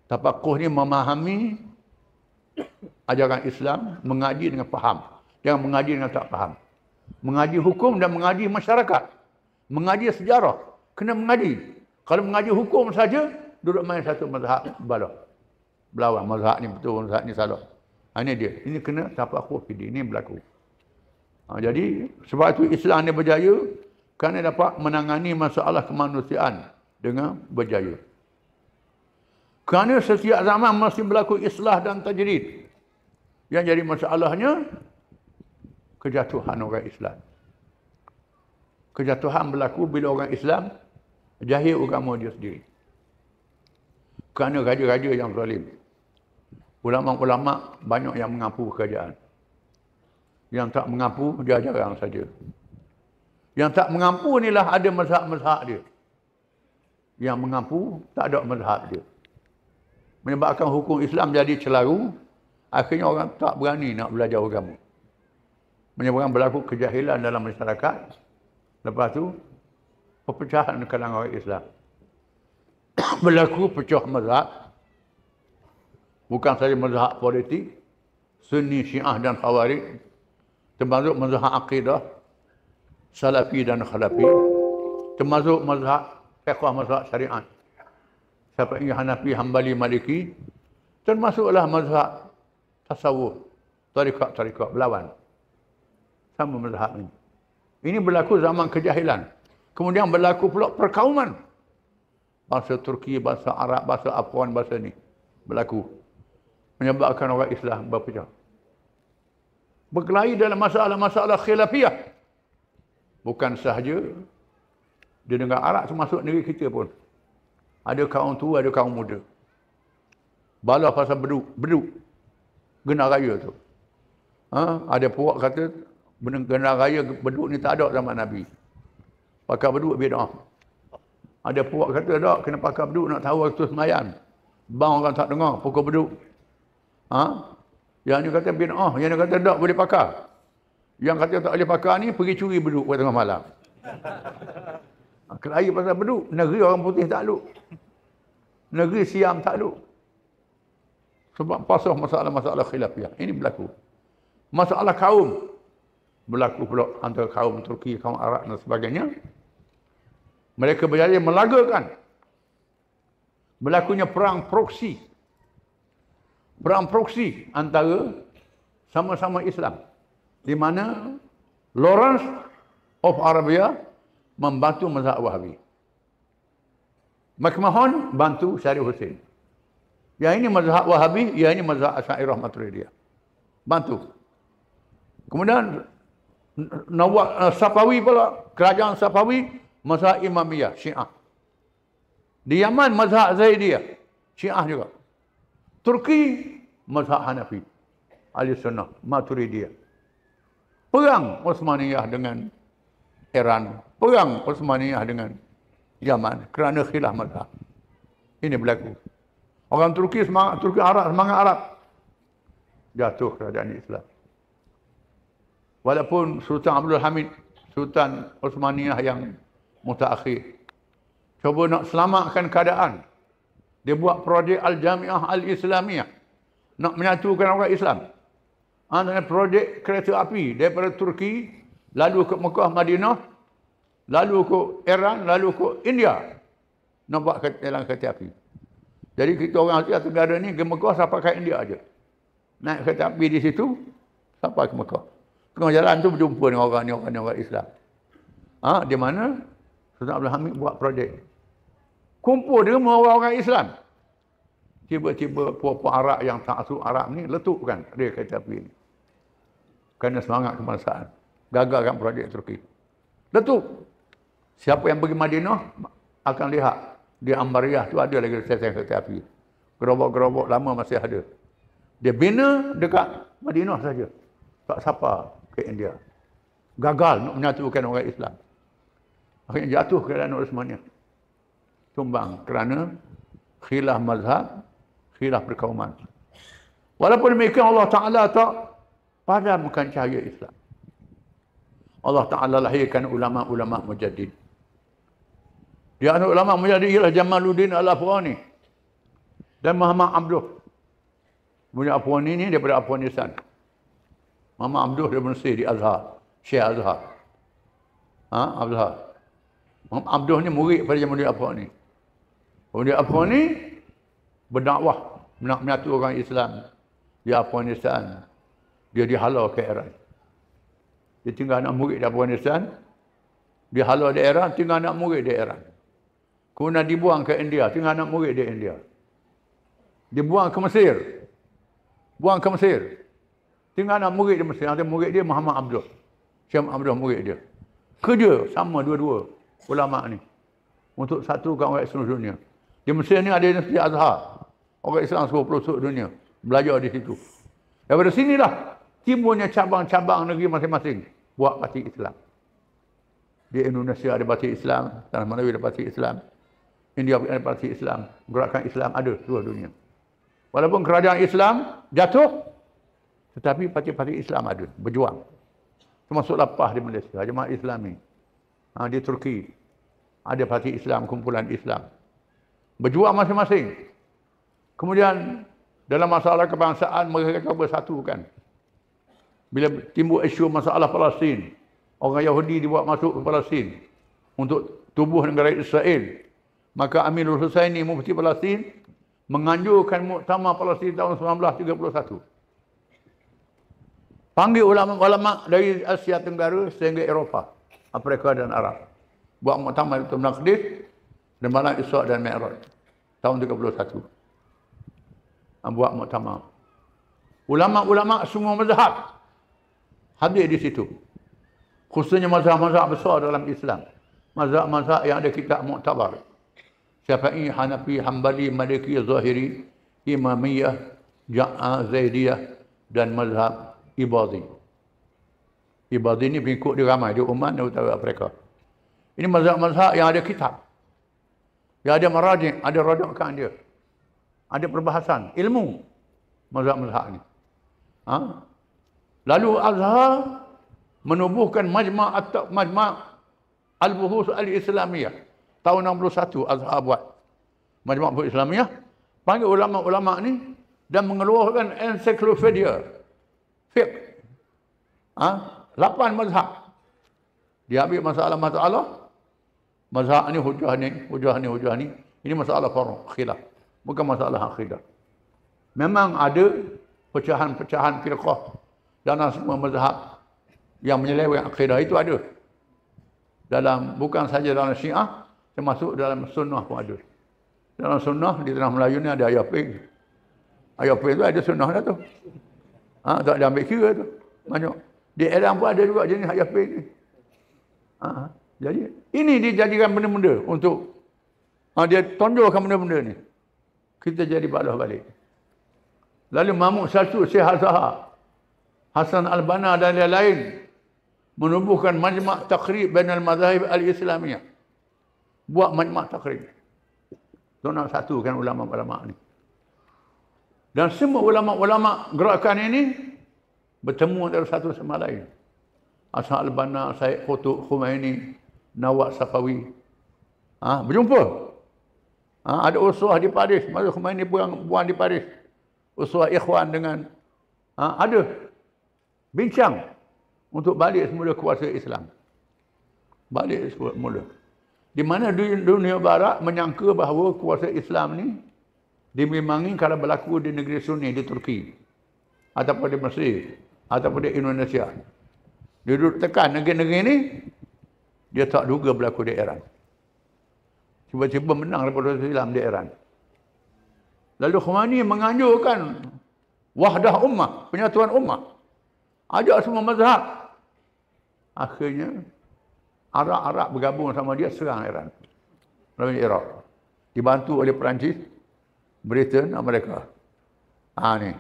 Tapakuh ini memahami ajaran Islam, mengaji dengan faham. Jangan mengaji dengan tak faham. Mengaji hukum dan mengaji masyarakat. Mengaji sejarah. Kena mengaji. Kalau mengaji hukum saja, duduk main satu mazhab balok berlawan mazhab ni betul mazhab ni salah ha, ini dia ini kena aku fikir ini berlaku ha, jadi sebab itu Islam ni berjaya kerana dapat menangani masalah kemanusiaan dengan berjaya kerana setiap zaman masih berlaku islah dan tajrid yang jadi masalahnya kejatuhan orang Islam kejatuhan berlaku bila orang Islam jahil agama dia sendiri kerana raja-raja yang zalim ulama-ulama banyak yang mengapu pekerjaan. Yang tak mengapu dia jarang saja. Yang tak mengampu inilah ada mazhab-mazhab dia. Yang mengampu, tak ada mazhab dia. Menyebabkan hukum Islam jadi celaru, akhirnya orang tak berani nak belajar agama. Menyebabkan berlaku kejahilan dalam masyarakat. Lepas tu, perpecahan kalangan orang Islam. [coughs] berlaku pecah mazhab bukan saja mazhab politik Sunni, Syiah dan Khawarij termasuk mazhab akidah Salafi dan Khalafi termasuk mazhab fiqh mazhab syariat Syafi'i, Hanafi, Hambali, Maliki termasuklah mazhab tasawuf tarikat-tarikat berlawan sama mazhab ini ini berlaku zaman kejahilan kemudian berlaku pula perkauman bahasa Turki, bahasa Arab, bahasa Afghan, bahasa ni berlaku menyebabkan orang Islam berpecah. Berkelahi dalam masalah-masalah khilafiah. Bukan sahaja di negara Arab termasuk negeri kita pun. Ada kaum tua, ada kaum muda. Bala pasal beduk, beduk. Genar raya tu. Ha? Ada puak kata, genar raya beduk ni tak ada sama Nabi. Pakai beduk, beda. Ada puak kata, tak kena pakai beduk nak tahu waktu semayan. Bang orang tak dengar, pukul beduk. Ha? Yang ni kata bin'ah, oh, yang ni kata tak boleh pakar. Yang kata tak boleh pakar ni, pergi curi beduk pada tengah malam. Ha, Kelahi pasal beduk, negeri orang putih tak luk. Negeri siam tak luk. Sebab pasal masalah-masalah khilafiah. Ini berlaku. Masalah kaum. Berlaku pula antara kaum Turki, kaum Arab dan sebagainya. Mereka berjaya melagakan. Berlakunya perang Proksi perang proksi antara sama-sama Islam. Di mana Lawrence of Arabia membantu mazhab Wahabi. McMahon bantu Syarif Hussein. Yang ini mazhab Wahabi, yang ini mazhab Asyairah Maturidiyah. Bantu. Kemudian Nawab eh, Safawi pula, kerajaan Safawi, mazhab Imamiyah, Syiah. Di Yaman mazhab Zaidiyah, Syiah juga. Turki mazhab Hanafi. Ahli sunnah Maturidiyah. Perang Osmaniyah dengan Iran. Perang Osmaniyah dengan Yaman kerana khilaf mazhab. Ini berlaku. Orang Turki semangat Turki Arab semangat Arab. Jatuh kerajaan Islam. Walaupun Sultan Abdul Hamid Sultan Osmaniyah yang mutaakhir cuba nak selamatkan keadaan dia buat projek Al-Jamiah Al-Islamiah. Nak menyatukan orang Islam. Ha, projek kereta api daripada Turki, lalu ke Mekah, Madinah, lalu ke Iran, lalu ke India. Nak buat kereta, dalam kereta api. Jadi kita orang Asia Tenggara ni ke Mekah sampai ke India aja. Naik kereta api di situ, sampai ke Mekah. Tengah jalan tu berjumpa dengan orang ni, orang ni, orang Islam. Ha, di mana? Sultan Abdul Hamid buat projek kumpul dia dengan orang-orang Islam. Tiba-tiba puak-puak Arab yang tak suruh Arab ni letupkan dia kata begini. Kerana semangat kebangsaan. Gagalkan projek Turki. Letup. Siapa yang pergi Madinah akan lihat di Ambariah tu ada lagi setiap kereta api. Gerobok-gerobok lama masih ada. Dia bina dekat Madinah saja. Tak siapa ke India. Gagal nak menyatukan orang Islam. Akhirnya jatuh ke dalam Osmania tumbang kerana khilaf mazhab, khilaf perkauman. Walaupun mereka Allah Ta'ala tak padamkan cahaya Islam. Allah Ta'ala lahirkan ulama-ulama mujadid. Dia antara ulama mujadid ialah Jamaluddin Al-Afghani dan Muhammad Abdul. Mujadid Afghani ini daripada Afghanistan. Muhammad Abdul dia Mesir di Azhar. Syekh Azhar. Ha? Abdul Muhammad Abdul ni murid pada Jamaluddin Al-Afghani. Pemuda Afghani berdakwah nak menyatu orang Islam di Afghanistan. Dia dihalau ke Iran. Dia tinggal anak murid di Afghanistan. Dia di Iran, tinggal anak murid di Iran. Kemudian dibuang ke India, tinggal anak murid di India. Dibuang ke Mesir. Buang ke Mesir. Tinggal anak murid di Mesir. Ada murid dia Muhammad Abdul. Syam Abdul murid dia. Kerja sama dua-dua ulama ni. Untuk satu orang Islam dunia. Di Mesir ni ada Nasi Azhar. Orang Islam semua pelosok dunia. Belajar di situ. Daripada sinilah timbulnya cabang-cabang negeri masing-masing. Buat parti Islam. Di Indonesia ada parti Islam. Tanah Manawi ada parti Islam. India ada parti Islam. Gerakan Islam ada seluruh dunia. Walaupun kerajaan Islam jatuh. Tetapi parti-parti Islam ada. Berjuang. Termasuk lapah di Malaysia. Jemaah Islam ni. Ha, di Turki. Ada parti Islam, kumpulan Islam berjuang masing-masing. Kemudian dalam masalah kebangsaan mereka kan. Bila timbul isu masalah Palestin, orang Yahudi dibuat masuk ke Palestin untuk tubuh negara Israel. Maka Amirul Husaini Mufti Palestin menganjurkan muktamar Palestin tahun 1931. Panggil ulama-ulama dari Asia Tenggara sehingga Eropah, Afrika dan Arab. Buat muktamar itu Menakdis di malam Isra' dan Mi'raj. Tahun 31. Buat muktamar. Ulama-ulama semua mazhab. Hadir di situ. Khususnya mazhab-mazhab besar dalam Islam. Mazhab-mazhab yang ada kitab muktabar. Syafi'i, Hanafi, Hanbali, Maliki, Zahiri, Imamiyah, Ja'a, Zaidiyah dan mazhab Ibadi. Ibadi ni pengikut dia ramai. Dia umat dan utara Afrika. Ini mazhab-mazhab yang ada kitab. Ya ada marajik, ada rodokkan dia. Ada perbahasan, ilmu. Mazhab-mazhab ni. Ha? Lalu Azhar menubuhkan majma' atau majma' Al-Buhus Al-Islamiyah. Tahun 61 Azhar buat. Majma' Buhus Islamiyah. Panggil ulama'-ulama' ni dan mengeluarkan ensiklopedia. Fiqh. Ha? Lapan mazhab. Dia ambil masalah-masalah mazhab ni hujah ni hujah ni hujah ni ini masalah faru khilaf bukan masalah akidah memang ada pecahan-pecahan firqah dan semua mazhab yang menyeleweng akidah itu ada dalam bukan saja dalam syiah termasuk dalam sunnah pun ada dalam sunnah di tanah Melayu ni ada ayah ping ayah ping tu ada sunnah dah tu ha, tak ada ambil kira tu banyak di Iran pun ada juga jenis ayah ping ni ha, ha. Jadi ini dijadikan benda-benda untuk ha, dia tonjolkan benda-benda ni. Kita jadi balas balik. Lalu Mahmud satu Syekh Azhar, Hasan Al-Banna dan lain-lain menubuhkan majmuk takrib bainal mazahib al-islamiyah. Buat majmuk takrib. Tuan-tuan satukan ulama-ulama ni. Dan semua ulama-ulama gerakan ini bertemu antara satu sama lain. Asal Al-Banna, Syed Qutub, Khumaini, Nawak Safawi. Ha, berjumpa. Ha, ada usuah di Paris. Masa kemarin ni buang, buang di Paris. Usuah ikhwan dengan. Ha, ada. Bincang. Untuk balik semula kuasa Islam. Balik semula. Di mana dunia barat menyangka bahawa kuasa Islam ni dimimangi kalau berlaku di negeri sunni di Turki. Ataupun di Mesir. Ataupun di Indonesia. Duduk tekan negeri-negeri ni dia tak duga berlaku di Iran. Tiba-tiba menang daripada Islam di Iran. Lalu Khomeini menganjurkan wahdah ummah, penyatuan ummah. Ajak semua mazhab. Akhirnya, Arab-Arab bergabung sama dia serang Iran. Lalu Iraq. Dibantu oleh Perancis, Britain, Amerika. Ha, ni.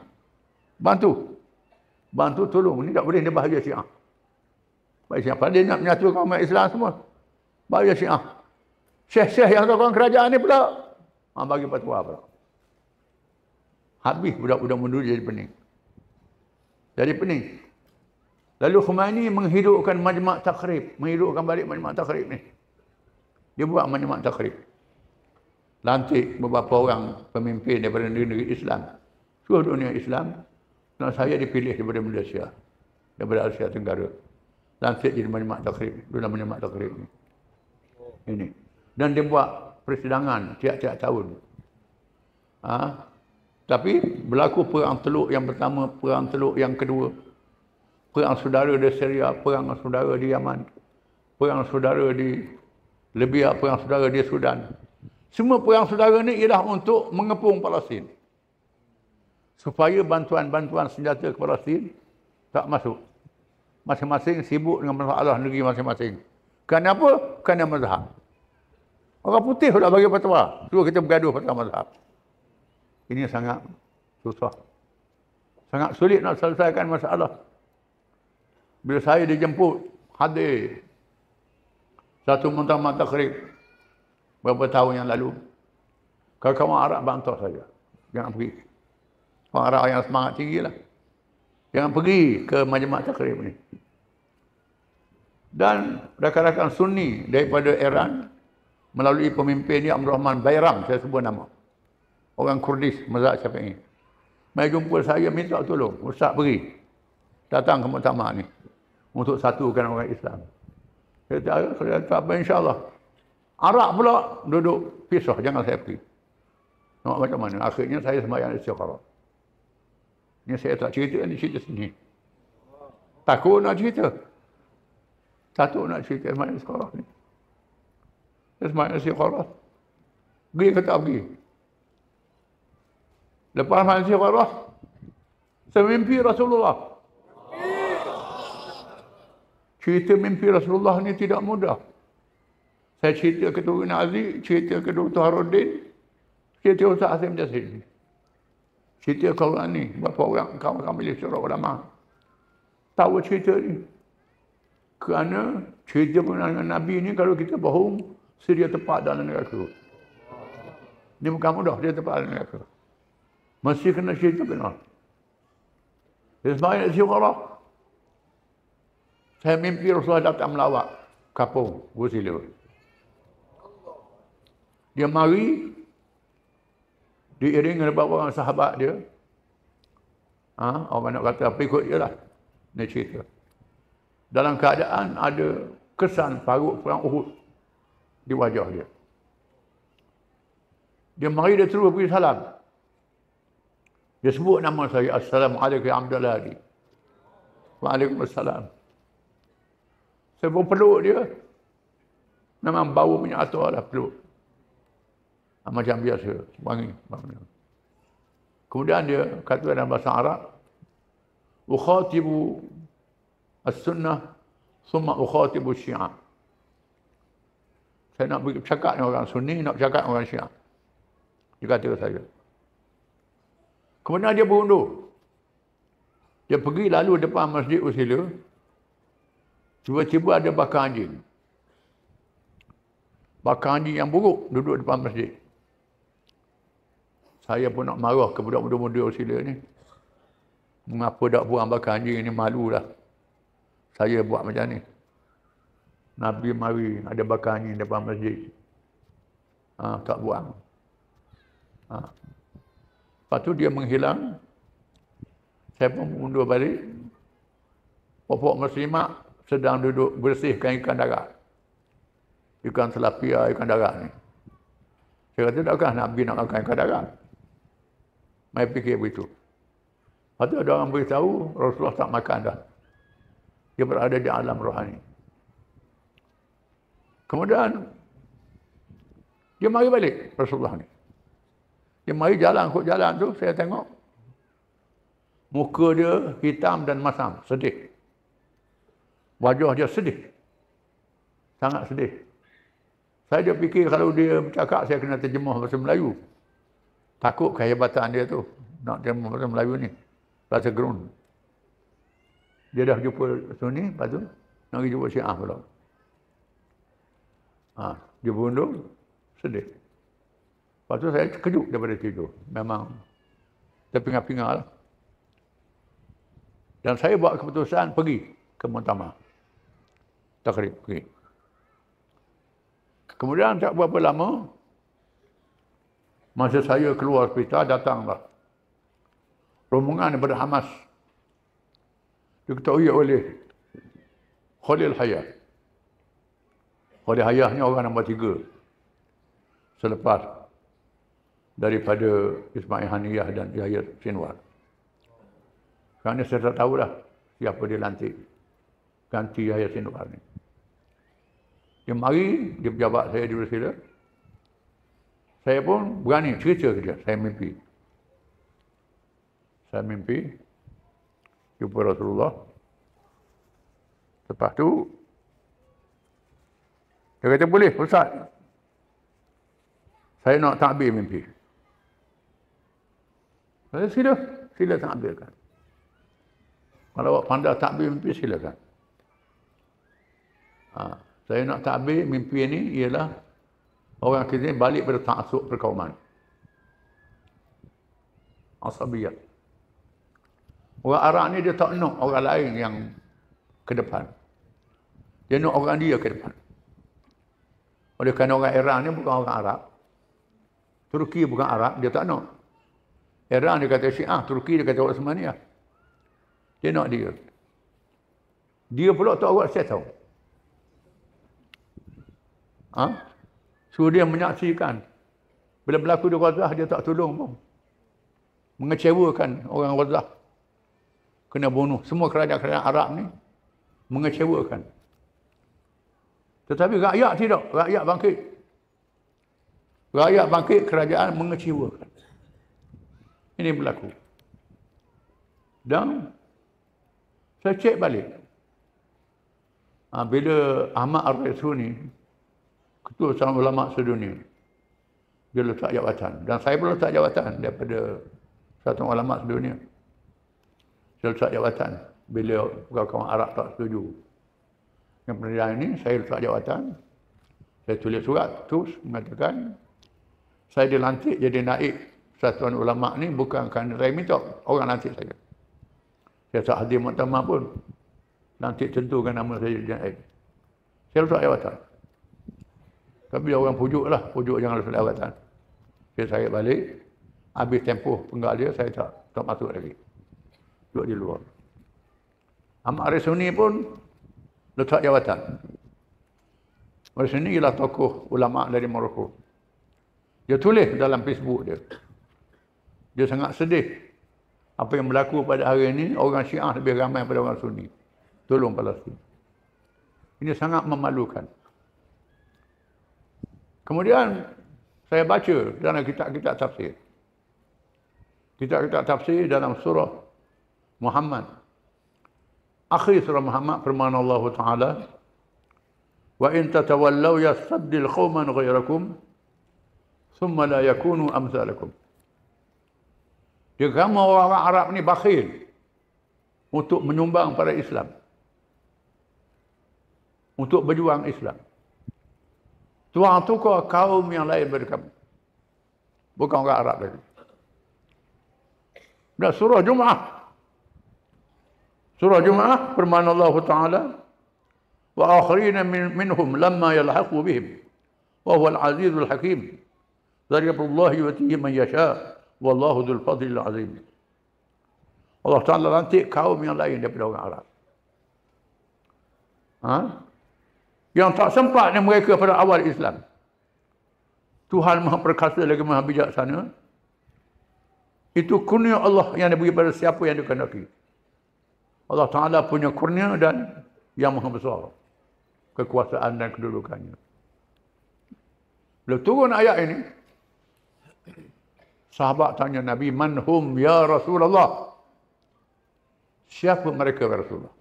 Bantu. Bantu tolong. Ini tak boleh, ini bahagia Syiah. Baik Syiah. Padahal dia nak menyatukan umat Islam semua. Baik dia Syiah. Syekh-syekh yang tokong kerajaan ni pula. Ha, bagi patua pula. Habis budak-budak mundur jadi pening. Jadi pening. Lalu Khomeini menghidupkan majmak takrib. Menghidupkan balik majmak takrib ni. Dia buat majmak takrib. Lantik beberapa orang pemimpin daripada negeri-negeri Islam. Seluruh dunia Islam. Dan saya dipilih daripada Malaysia. Daripada Asia Tenggara lansir di rumah Jumat Takrib. Di rumah Jumat Takrib ni. Ini. Dan dia buat persidangan tiap-tiap tahun. Ha? Tapi berlaku perang teluk yang pertama, perang teluk yang kedua. Perang saudara di Syria, perang saudara di Yaman. Perang saudara di Libya, perang saudara di Sudan. Semua perang saudara ni ialah untuk mengepung Palestin supaya bantuan-bantuan senjata ke Palestin tak masuk masing-masing sibuk dengan masalah negeri masing-masing. Kerana apa? Kerana mazhab. Orang putih sudah bagi fatwa. Cuba kita bergaduh pasal mazhab. Ini sangat susah. Sangat sulit nak selesaikan masalah. Bila saya dijemput hadir satu muntamah takrib beberapa tahun yang lalu. Kalau kawan Arab bantah saja. Jangan pergi. Orang Arab yang semangat tinggi lah. Jangan pergi ke majmuk takrib ni. Dan rakan-rakan sunni daripada Iran melalui pemimpin dia Abdul Rahman Bayram saya sebut nama. Orang Kurdish mazhab Syafi'i. Mai jumpa saya minta tolong, ustaz pergi. Datang ke muktamar ni untuk satukan orang Islam. Saya tak saya tak apa insya-Allah. Arab pula duduk pisah jangan saya pergi. Nak macam mana? Akhirnya saya sembahyang istikharah. Ini saya tak cerita, ni cerita sini. Takut nak cerita. Takut nak cerita semayang sekolah ni. Semayang sekolah. Pergi ke tak pergi? Lepas semayang sekolah, saya mimpi Rasulullah. Cerita mimpi Rasulullah ni tidak mudah. Saya cerita ke Tuan Aziz, cerita ke Dr. Harudin, cerita ke Ustaz Azim Jasin. Cerita korang ni, berapa orang kau akan boleh suruh ulama. Tahu cerita ni. Kerana cerita mengenai Nabi ni kalau kita bohong, sedia tepat dalam neraka. Ini bukan mudah, dia tepat dalam neraka. Mesti kena cerita benar. Dia sebabnya si Allah. Saya mimpi Rasulullah datang melawat. Kapung, gusil dia. Dia mari, diiringi oleh beberapa orang sahabat dia. Ha? Orang nak kata, apa ikut dia lah. ni cerita. Dalam keadaan ada kesan parut perang Uhud di wajah dia. Dia mari dia terus pergi salam. Dia sebut nama saya, Assalamualaikum Abdullah Adi. Waalaikumsalam. Saya pun peluk dia. Memang bau punya atur lah peluk. Ah, macam biasa wangi maknanya kemudian dia kata dalam bahasa Arab ukhatibu as-sunnah thumma ukhatibu syiah saya nak bercakap dengan orang sunni nak bercakap dengan orang syiah dia kata saya kemudian dia berundur dia pergi lalu depan masjid usila tiba-tiba ada bakar anjing bakar anjing yang buruk duduk depan masjid saya pun nak marah ke budak-budak muda Australia ni. Mengapa tak buang bakar anjing ni malulah. Saya buat macam ni. Nabi mari ada bakar anjing depan masjid. Ha, tak buang. Ha. Lepas tu dia menghilang. Saya pun mundur balik. Popok muslimah sedang duduk bersihkan ikan darat. Ikan selapia, ikan darat ni. Saya kata, takkan Nabi nak makan ikan darat? Mai fikir begitu. Lepas ada orang beritahu, Rasulullah tak makan dah. Dia berada di alam rohani. Kemudian, dia mari balik Rasulullah ni. Dia mari jalan, ikut jalan tu, saya tengok. Muka dia hitam dan masam, sedih. Wajah dia sedih. Sangat sedih. Saya dia fikir kalau dia bercakap, saya kena terjemah bahasa Melayu. Takut kehebatan dia tu. Nak jumpa bahasa Melayu ni. Bahasa Gerun. Dia dah jumpa Sunni, lepas tu nak pergi jumpa Syiah pula. Ha, dia berundur, sedih. Lepas tu saya terkejut daripada tidur. Memang terpingar-pingar lah. Dan saya buat keputusan pergi ke Muntama. Takrib pergi. Kemudian tak berapa lama, Masa saya keluar hospital, datanglah rombongan daripada Hamas. Diketahui oleh Khalil Hayat. Khalil Hayat ni orang nombor tiga. Selepas daripada Ismail Haniyah dan Yahya Sinwar. Kerana saya tak tahulah siapa dia lantik. Ganti Yahya Sinwar ni. Dia mari, dia pejabat saya di Rusia saya pun berani cerita ke dia, saya mimpi. Saya mimpi, jumpa Rasulullah. Lepas tu, dia kata, boleh Ustaz. Saya nak takbir mimpi. Saya sila, sila takbirkan. Kalau awak pandai takbir mimpi, silakan. Ha. Saya nak takbir mimpi ini ialah Orang akhirnya balik pada taksub perkauman. Asabiyat. Orang Arab ni dia tak nak orang lain yang ke depan. Dia nak orang dia ke depan. Oleh kerana orang Iran ni bukan orang Arab. Turki bukan Arab, dia tak nak. Iran dia kata Syiah, Turki dia kata Osmaniyah. Dia nak dia. Dia pula tak buat saya tahu. Ha? Suruh dia menyaksikan. Bila berlaku di Razah, dia tak tolong pun. Mengecewakan orang Razah. Kena bunuh. Semua kerajaan-kerajaan Arab ni mengecewakan. Tetapi rakyat tidak. Rakyat bangkit. Rakyat bangkit, kerajaan mengecewakan. Ini berlaku. Dan saya cek balik. Ha, bila Ahmad Ar-Rasul ni ketua sama ulama sedunia. Dia letak jawatan. Dan saya pun letak jawatan daripada satu ulama sedunia. Saya letak jawatan. Bila kawan-kawan Arab tak setuju. Yang pendidikan ini, saya letak jawatan. Saya tulis surat. Terus mengatakan, saya dilantik jadi naik satuan ulama ni bukan kerana saya minta orang lantik saya. Saya tak hadir muktamar pun. Lantik tentukan nama saya jadi naik. Saya letak jawatan. Tapi orang pujuk lah, pujuk jangan lepas lawatan. Jadi saya balik, habis tempoh penggal dia, saya tak tak masuk lagi. Duduk di luar. Ahmad Arisuni pun letak jawatan. Arisuni ialah tokoh ulama' dari Morocco. Dia tulis dalam Facebook dia. Dia sangat sedih. Apa yang berlaku pada hari ini, orang Syiah lebih ramai daripada orang Sunni. Tolong Palestin. Ini sangat memalukan. Kemudian saya baca dalam kitab-kitab tafsir. Kitab-kitab tafsir dalam surah Muhammad. Akhir surah Muhammad firman Allah Ta'ala. Wa in tatawallaw yassaddil qawman ghairakum. Thumma la yakunu amsalakum." Jika kamu orang-orang Arab ni bakhil. Untuk menyumbang pada Islam. Untuk berjuang Islam. Tuan tukar kaum yang lain daripada kamu. Bukan orang Arab lagi. Dan surah Jumaat, Surah Jumaat firman Allah Ta'ala, wa akhirina min, minhum lamma yalhaqu bihim wa huwa al-azizul hakim zariyallahu yatihi man yasha wallahu dzul fadlil azim Allah taala lantik kaum yang lain daripada orang Arab ha yang tak sempat ni mereka pada awal Islam. Tuhan Maha Perkasa lagi Maha Bijaksana. Itu kurnia Allah yang diberi pada siapa yang dikehendaki. Allah Ta'ala punya kurnia dan yang maha besar. Kekuasaan dan kedudukannya. Bila turun ayat ini, sahabat tanya Nabi, manhum ya Rasulullah? Siapa mereka ya Rasulullah?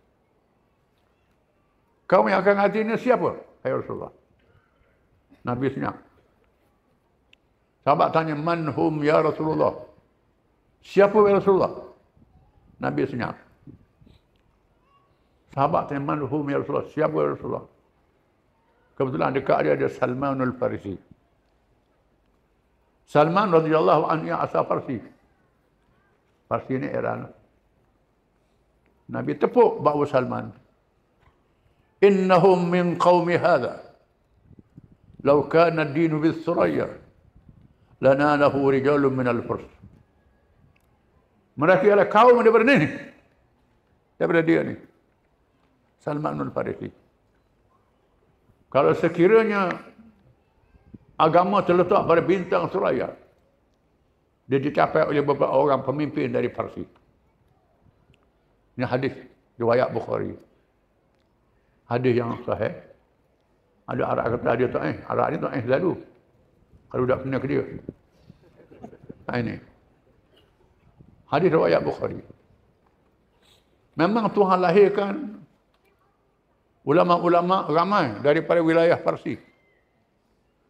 Kau yang akan ngaji ini siapa? Hai Rasulullah. Nabi senyap. Sahabat tanya, Man hum ya Rasulullah? Siapa ya Rasulullah? Nabi senyap. Sahabat tanya, Man hum ya Rasulullah? Siapa ya Rasulullah? Kebetulan dekat dia ada Salman al Farisi. Salman radhiyallahu anhu yang asal Farsi. Farsi ini Iran. Nabi tepuk bahu Salman min إنهم من قوم هذا لو كان الدين بالثريا لناله رجال من الفرس مراكي على كاو من برنيني Salman al Farisi. kalau sekiranya agama terletak pada bintang suraya dia dicapai oleh beberapa orang pemimpin dari Parsi ini hadis riwayat Bukhari hadis yang sahih. Ada arak kata dia tak eh. Arak dia tak eh selalu. Kalau tak kena ke dia. Tak ini. Hadis riwayat Bukhari. Memang Tuhan lahirkan ulama-ulama ramai daripada wilayah Parsi.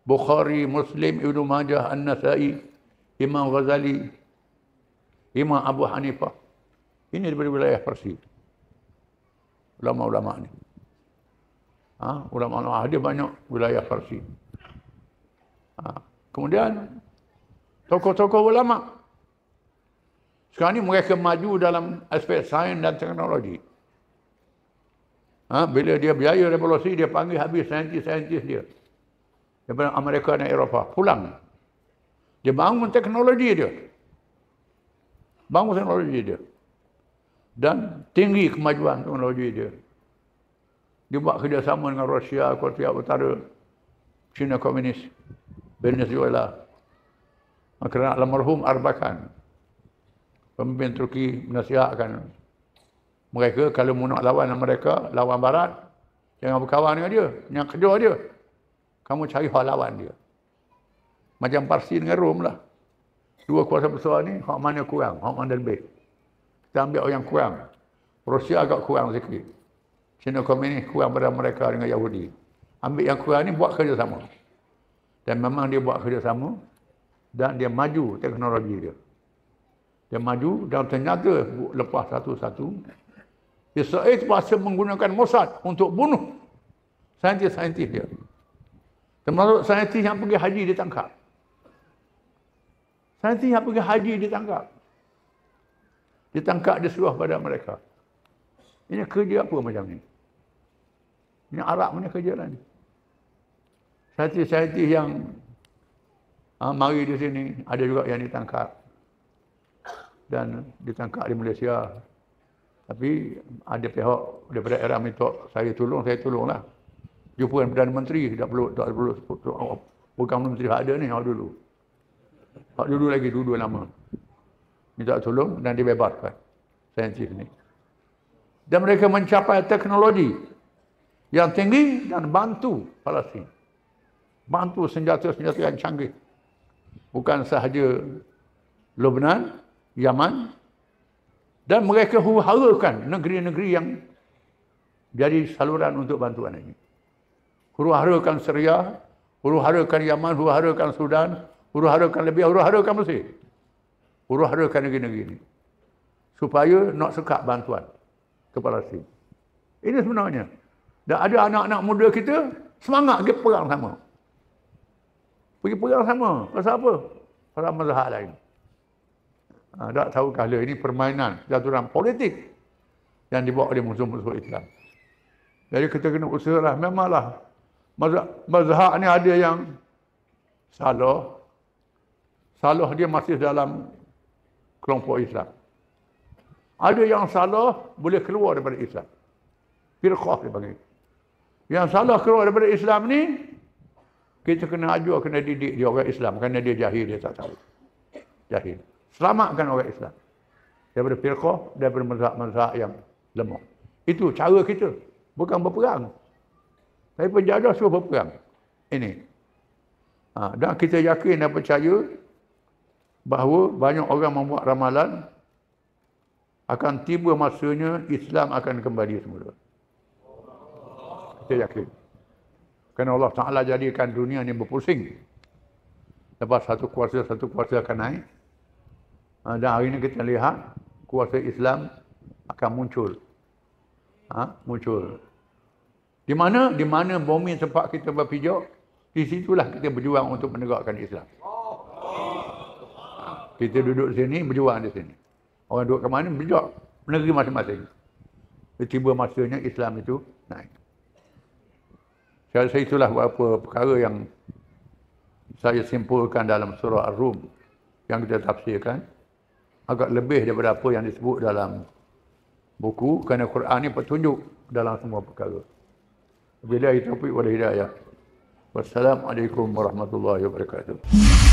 Bukhari, Muslim, Ibn Majah, An-Nasai, Imam Ghazali, Imam Abu Hanifah. Ini daripada wilayah Parsi. Ulama-ulama ini. -ulama Ha, ulama-ulama dia banyak wilayah Farsi. Ha, kemudian tokoh-tokoh ulama. Sekarang ni mereka maju dalam aspek sains dan teknologi. Ha, bila dia berjaya revolusi, dia panggil habis saintis-saintis dia. Daripada Amerika dan Eropah. Pulang. Dia bangun teknologi dia. Bangun teknologi dia. Dan tinggi kemajuan teknologi dia. Dia buat kerjasama dengan Rusia, Korea Utara, China Komunis, Venezuela. Kerana almarhum Arbakan, pemimpin Turki menasihatkan mereka kalau mau nak lawan mereka, lawan Barat, jangan berkawan dengan dia. Yang kedua dia, kamu cari hal lawan dia. Macam Parsi dengan Rom lah. Dua kuasa besar ni, hak mana kurang, hak mana lebih. Kita ambil orang kurang. Rusia agak kurang sikit. Cina komunis kurang pada mereka dengan Yahudi. Ambil yang kurang ni buat kerjasama. Dan memang dia buat kerjasama dan dia maju teknologi dia. Dia maju dan ternyata lepas satu-satu Israel eh, terpaksa menggunakan Mossad untuk bunuh saintis-saintis dia. Termasuk saintis yang pergi haji ditangkap. Saintis yang pergi haji ditangkap. Ditangkap disuruh pada mereka. Ini kerja apa macam ini? Ini Arab punya kerja lah ni. Saiti-saiti yang uh, mari di sini, ada juga yang ditangkap. Dan ditangkap di Malaysia. Tapi ada pihak daripada era minta saya tolong, saya tolonglah. Jumpa dengan Perdana Menteri, tak perlu, tak perlu, bukan Menteri yang ada ni, yang dulu. Hak dulu lagi, dulu lama. Minta tolong dan dibebaskan. Saintis ni. Dan mereka mencapai teknologi yang tinggi dan bantu Palestin. Bantu senjata-senjata yang canggih. Bukan sahaja Lebanon, Yaman dan mereka huru-harakan negeri-negeri yang jadi saluran untuk bantuan ini. Huru-harakan Syria, huru-harakan Yaman, huru-harakan Sudan, huru-harakan Libya, huru-harakan Mesir. Huru-harakan negeri-negeri ini. Supaya nak sekat bantuan ke Palestin. Ini sebenarnya. Dan ada anak-anak muda kita, semangat pergi perang sama. Pergi perang sama. Pasal apa? Pasal mazhab lain. Ha, tak tahu kala ini permainan jaturan politik yang dibawa oleh musuh-musuh Islam. Jadi kita kena usaha lah. Memanglah mazhab, mazhab ni ada yang salah. Salah dia masih dalam kelompok Islam. Ada yang salah boleh keluar daripada Islam. Firqah dia panggil. Yang salah keluar daripada Islam ni, kita kena ajar, kena didik dia orang Islam. Kerana dia jahil, dia tak tahu. Jahil. Selamatkan orang Islam. Daripada firqah, daripada mazhab-mazhab yang lemah. Itu cara kita. Bukan berperang. Tapi penjajah suruh berperang. Ini. Ha, dan kita yakin dan percaya bahawa banyak orang membuat ramalan akan tiba masanya Islam akan kembali semula dia yakin. Kerana Allah Ta'ala jadikan dunia ini berpusing. Lepas satu kuasa, satu kuasa akan naik. Ha, dan hari ini kita lihat kuasa Islam akan muncul. Ha? Muncul. Di mana? Di mana bumi tempat kita berpijak? Di situlah kita berjuang untuk menegakkan Islam. Ha, kita duduk sini, berjuang di sini. Orang duduk ke mana, berjuang. Negeri masing-masing. Tiba masanya Islam itu naik. Saya rasa itulah beberapa perkara yang saya simpulkan dalam surah Ar-Rum yang kita tafsirkan. Agak lebih daripada apa yang disebut dalam buku kerana Quran ini petunjuk dalam semua perkara. Bila itu pun warahmatullahi wabarakatuh.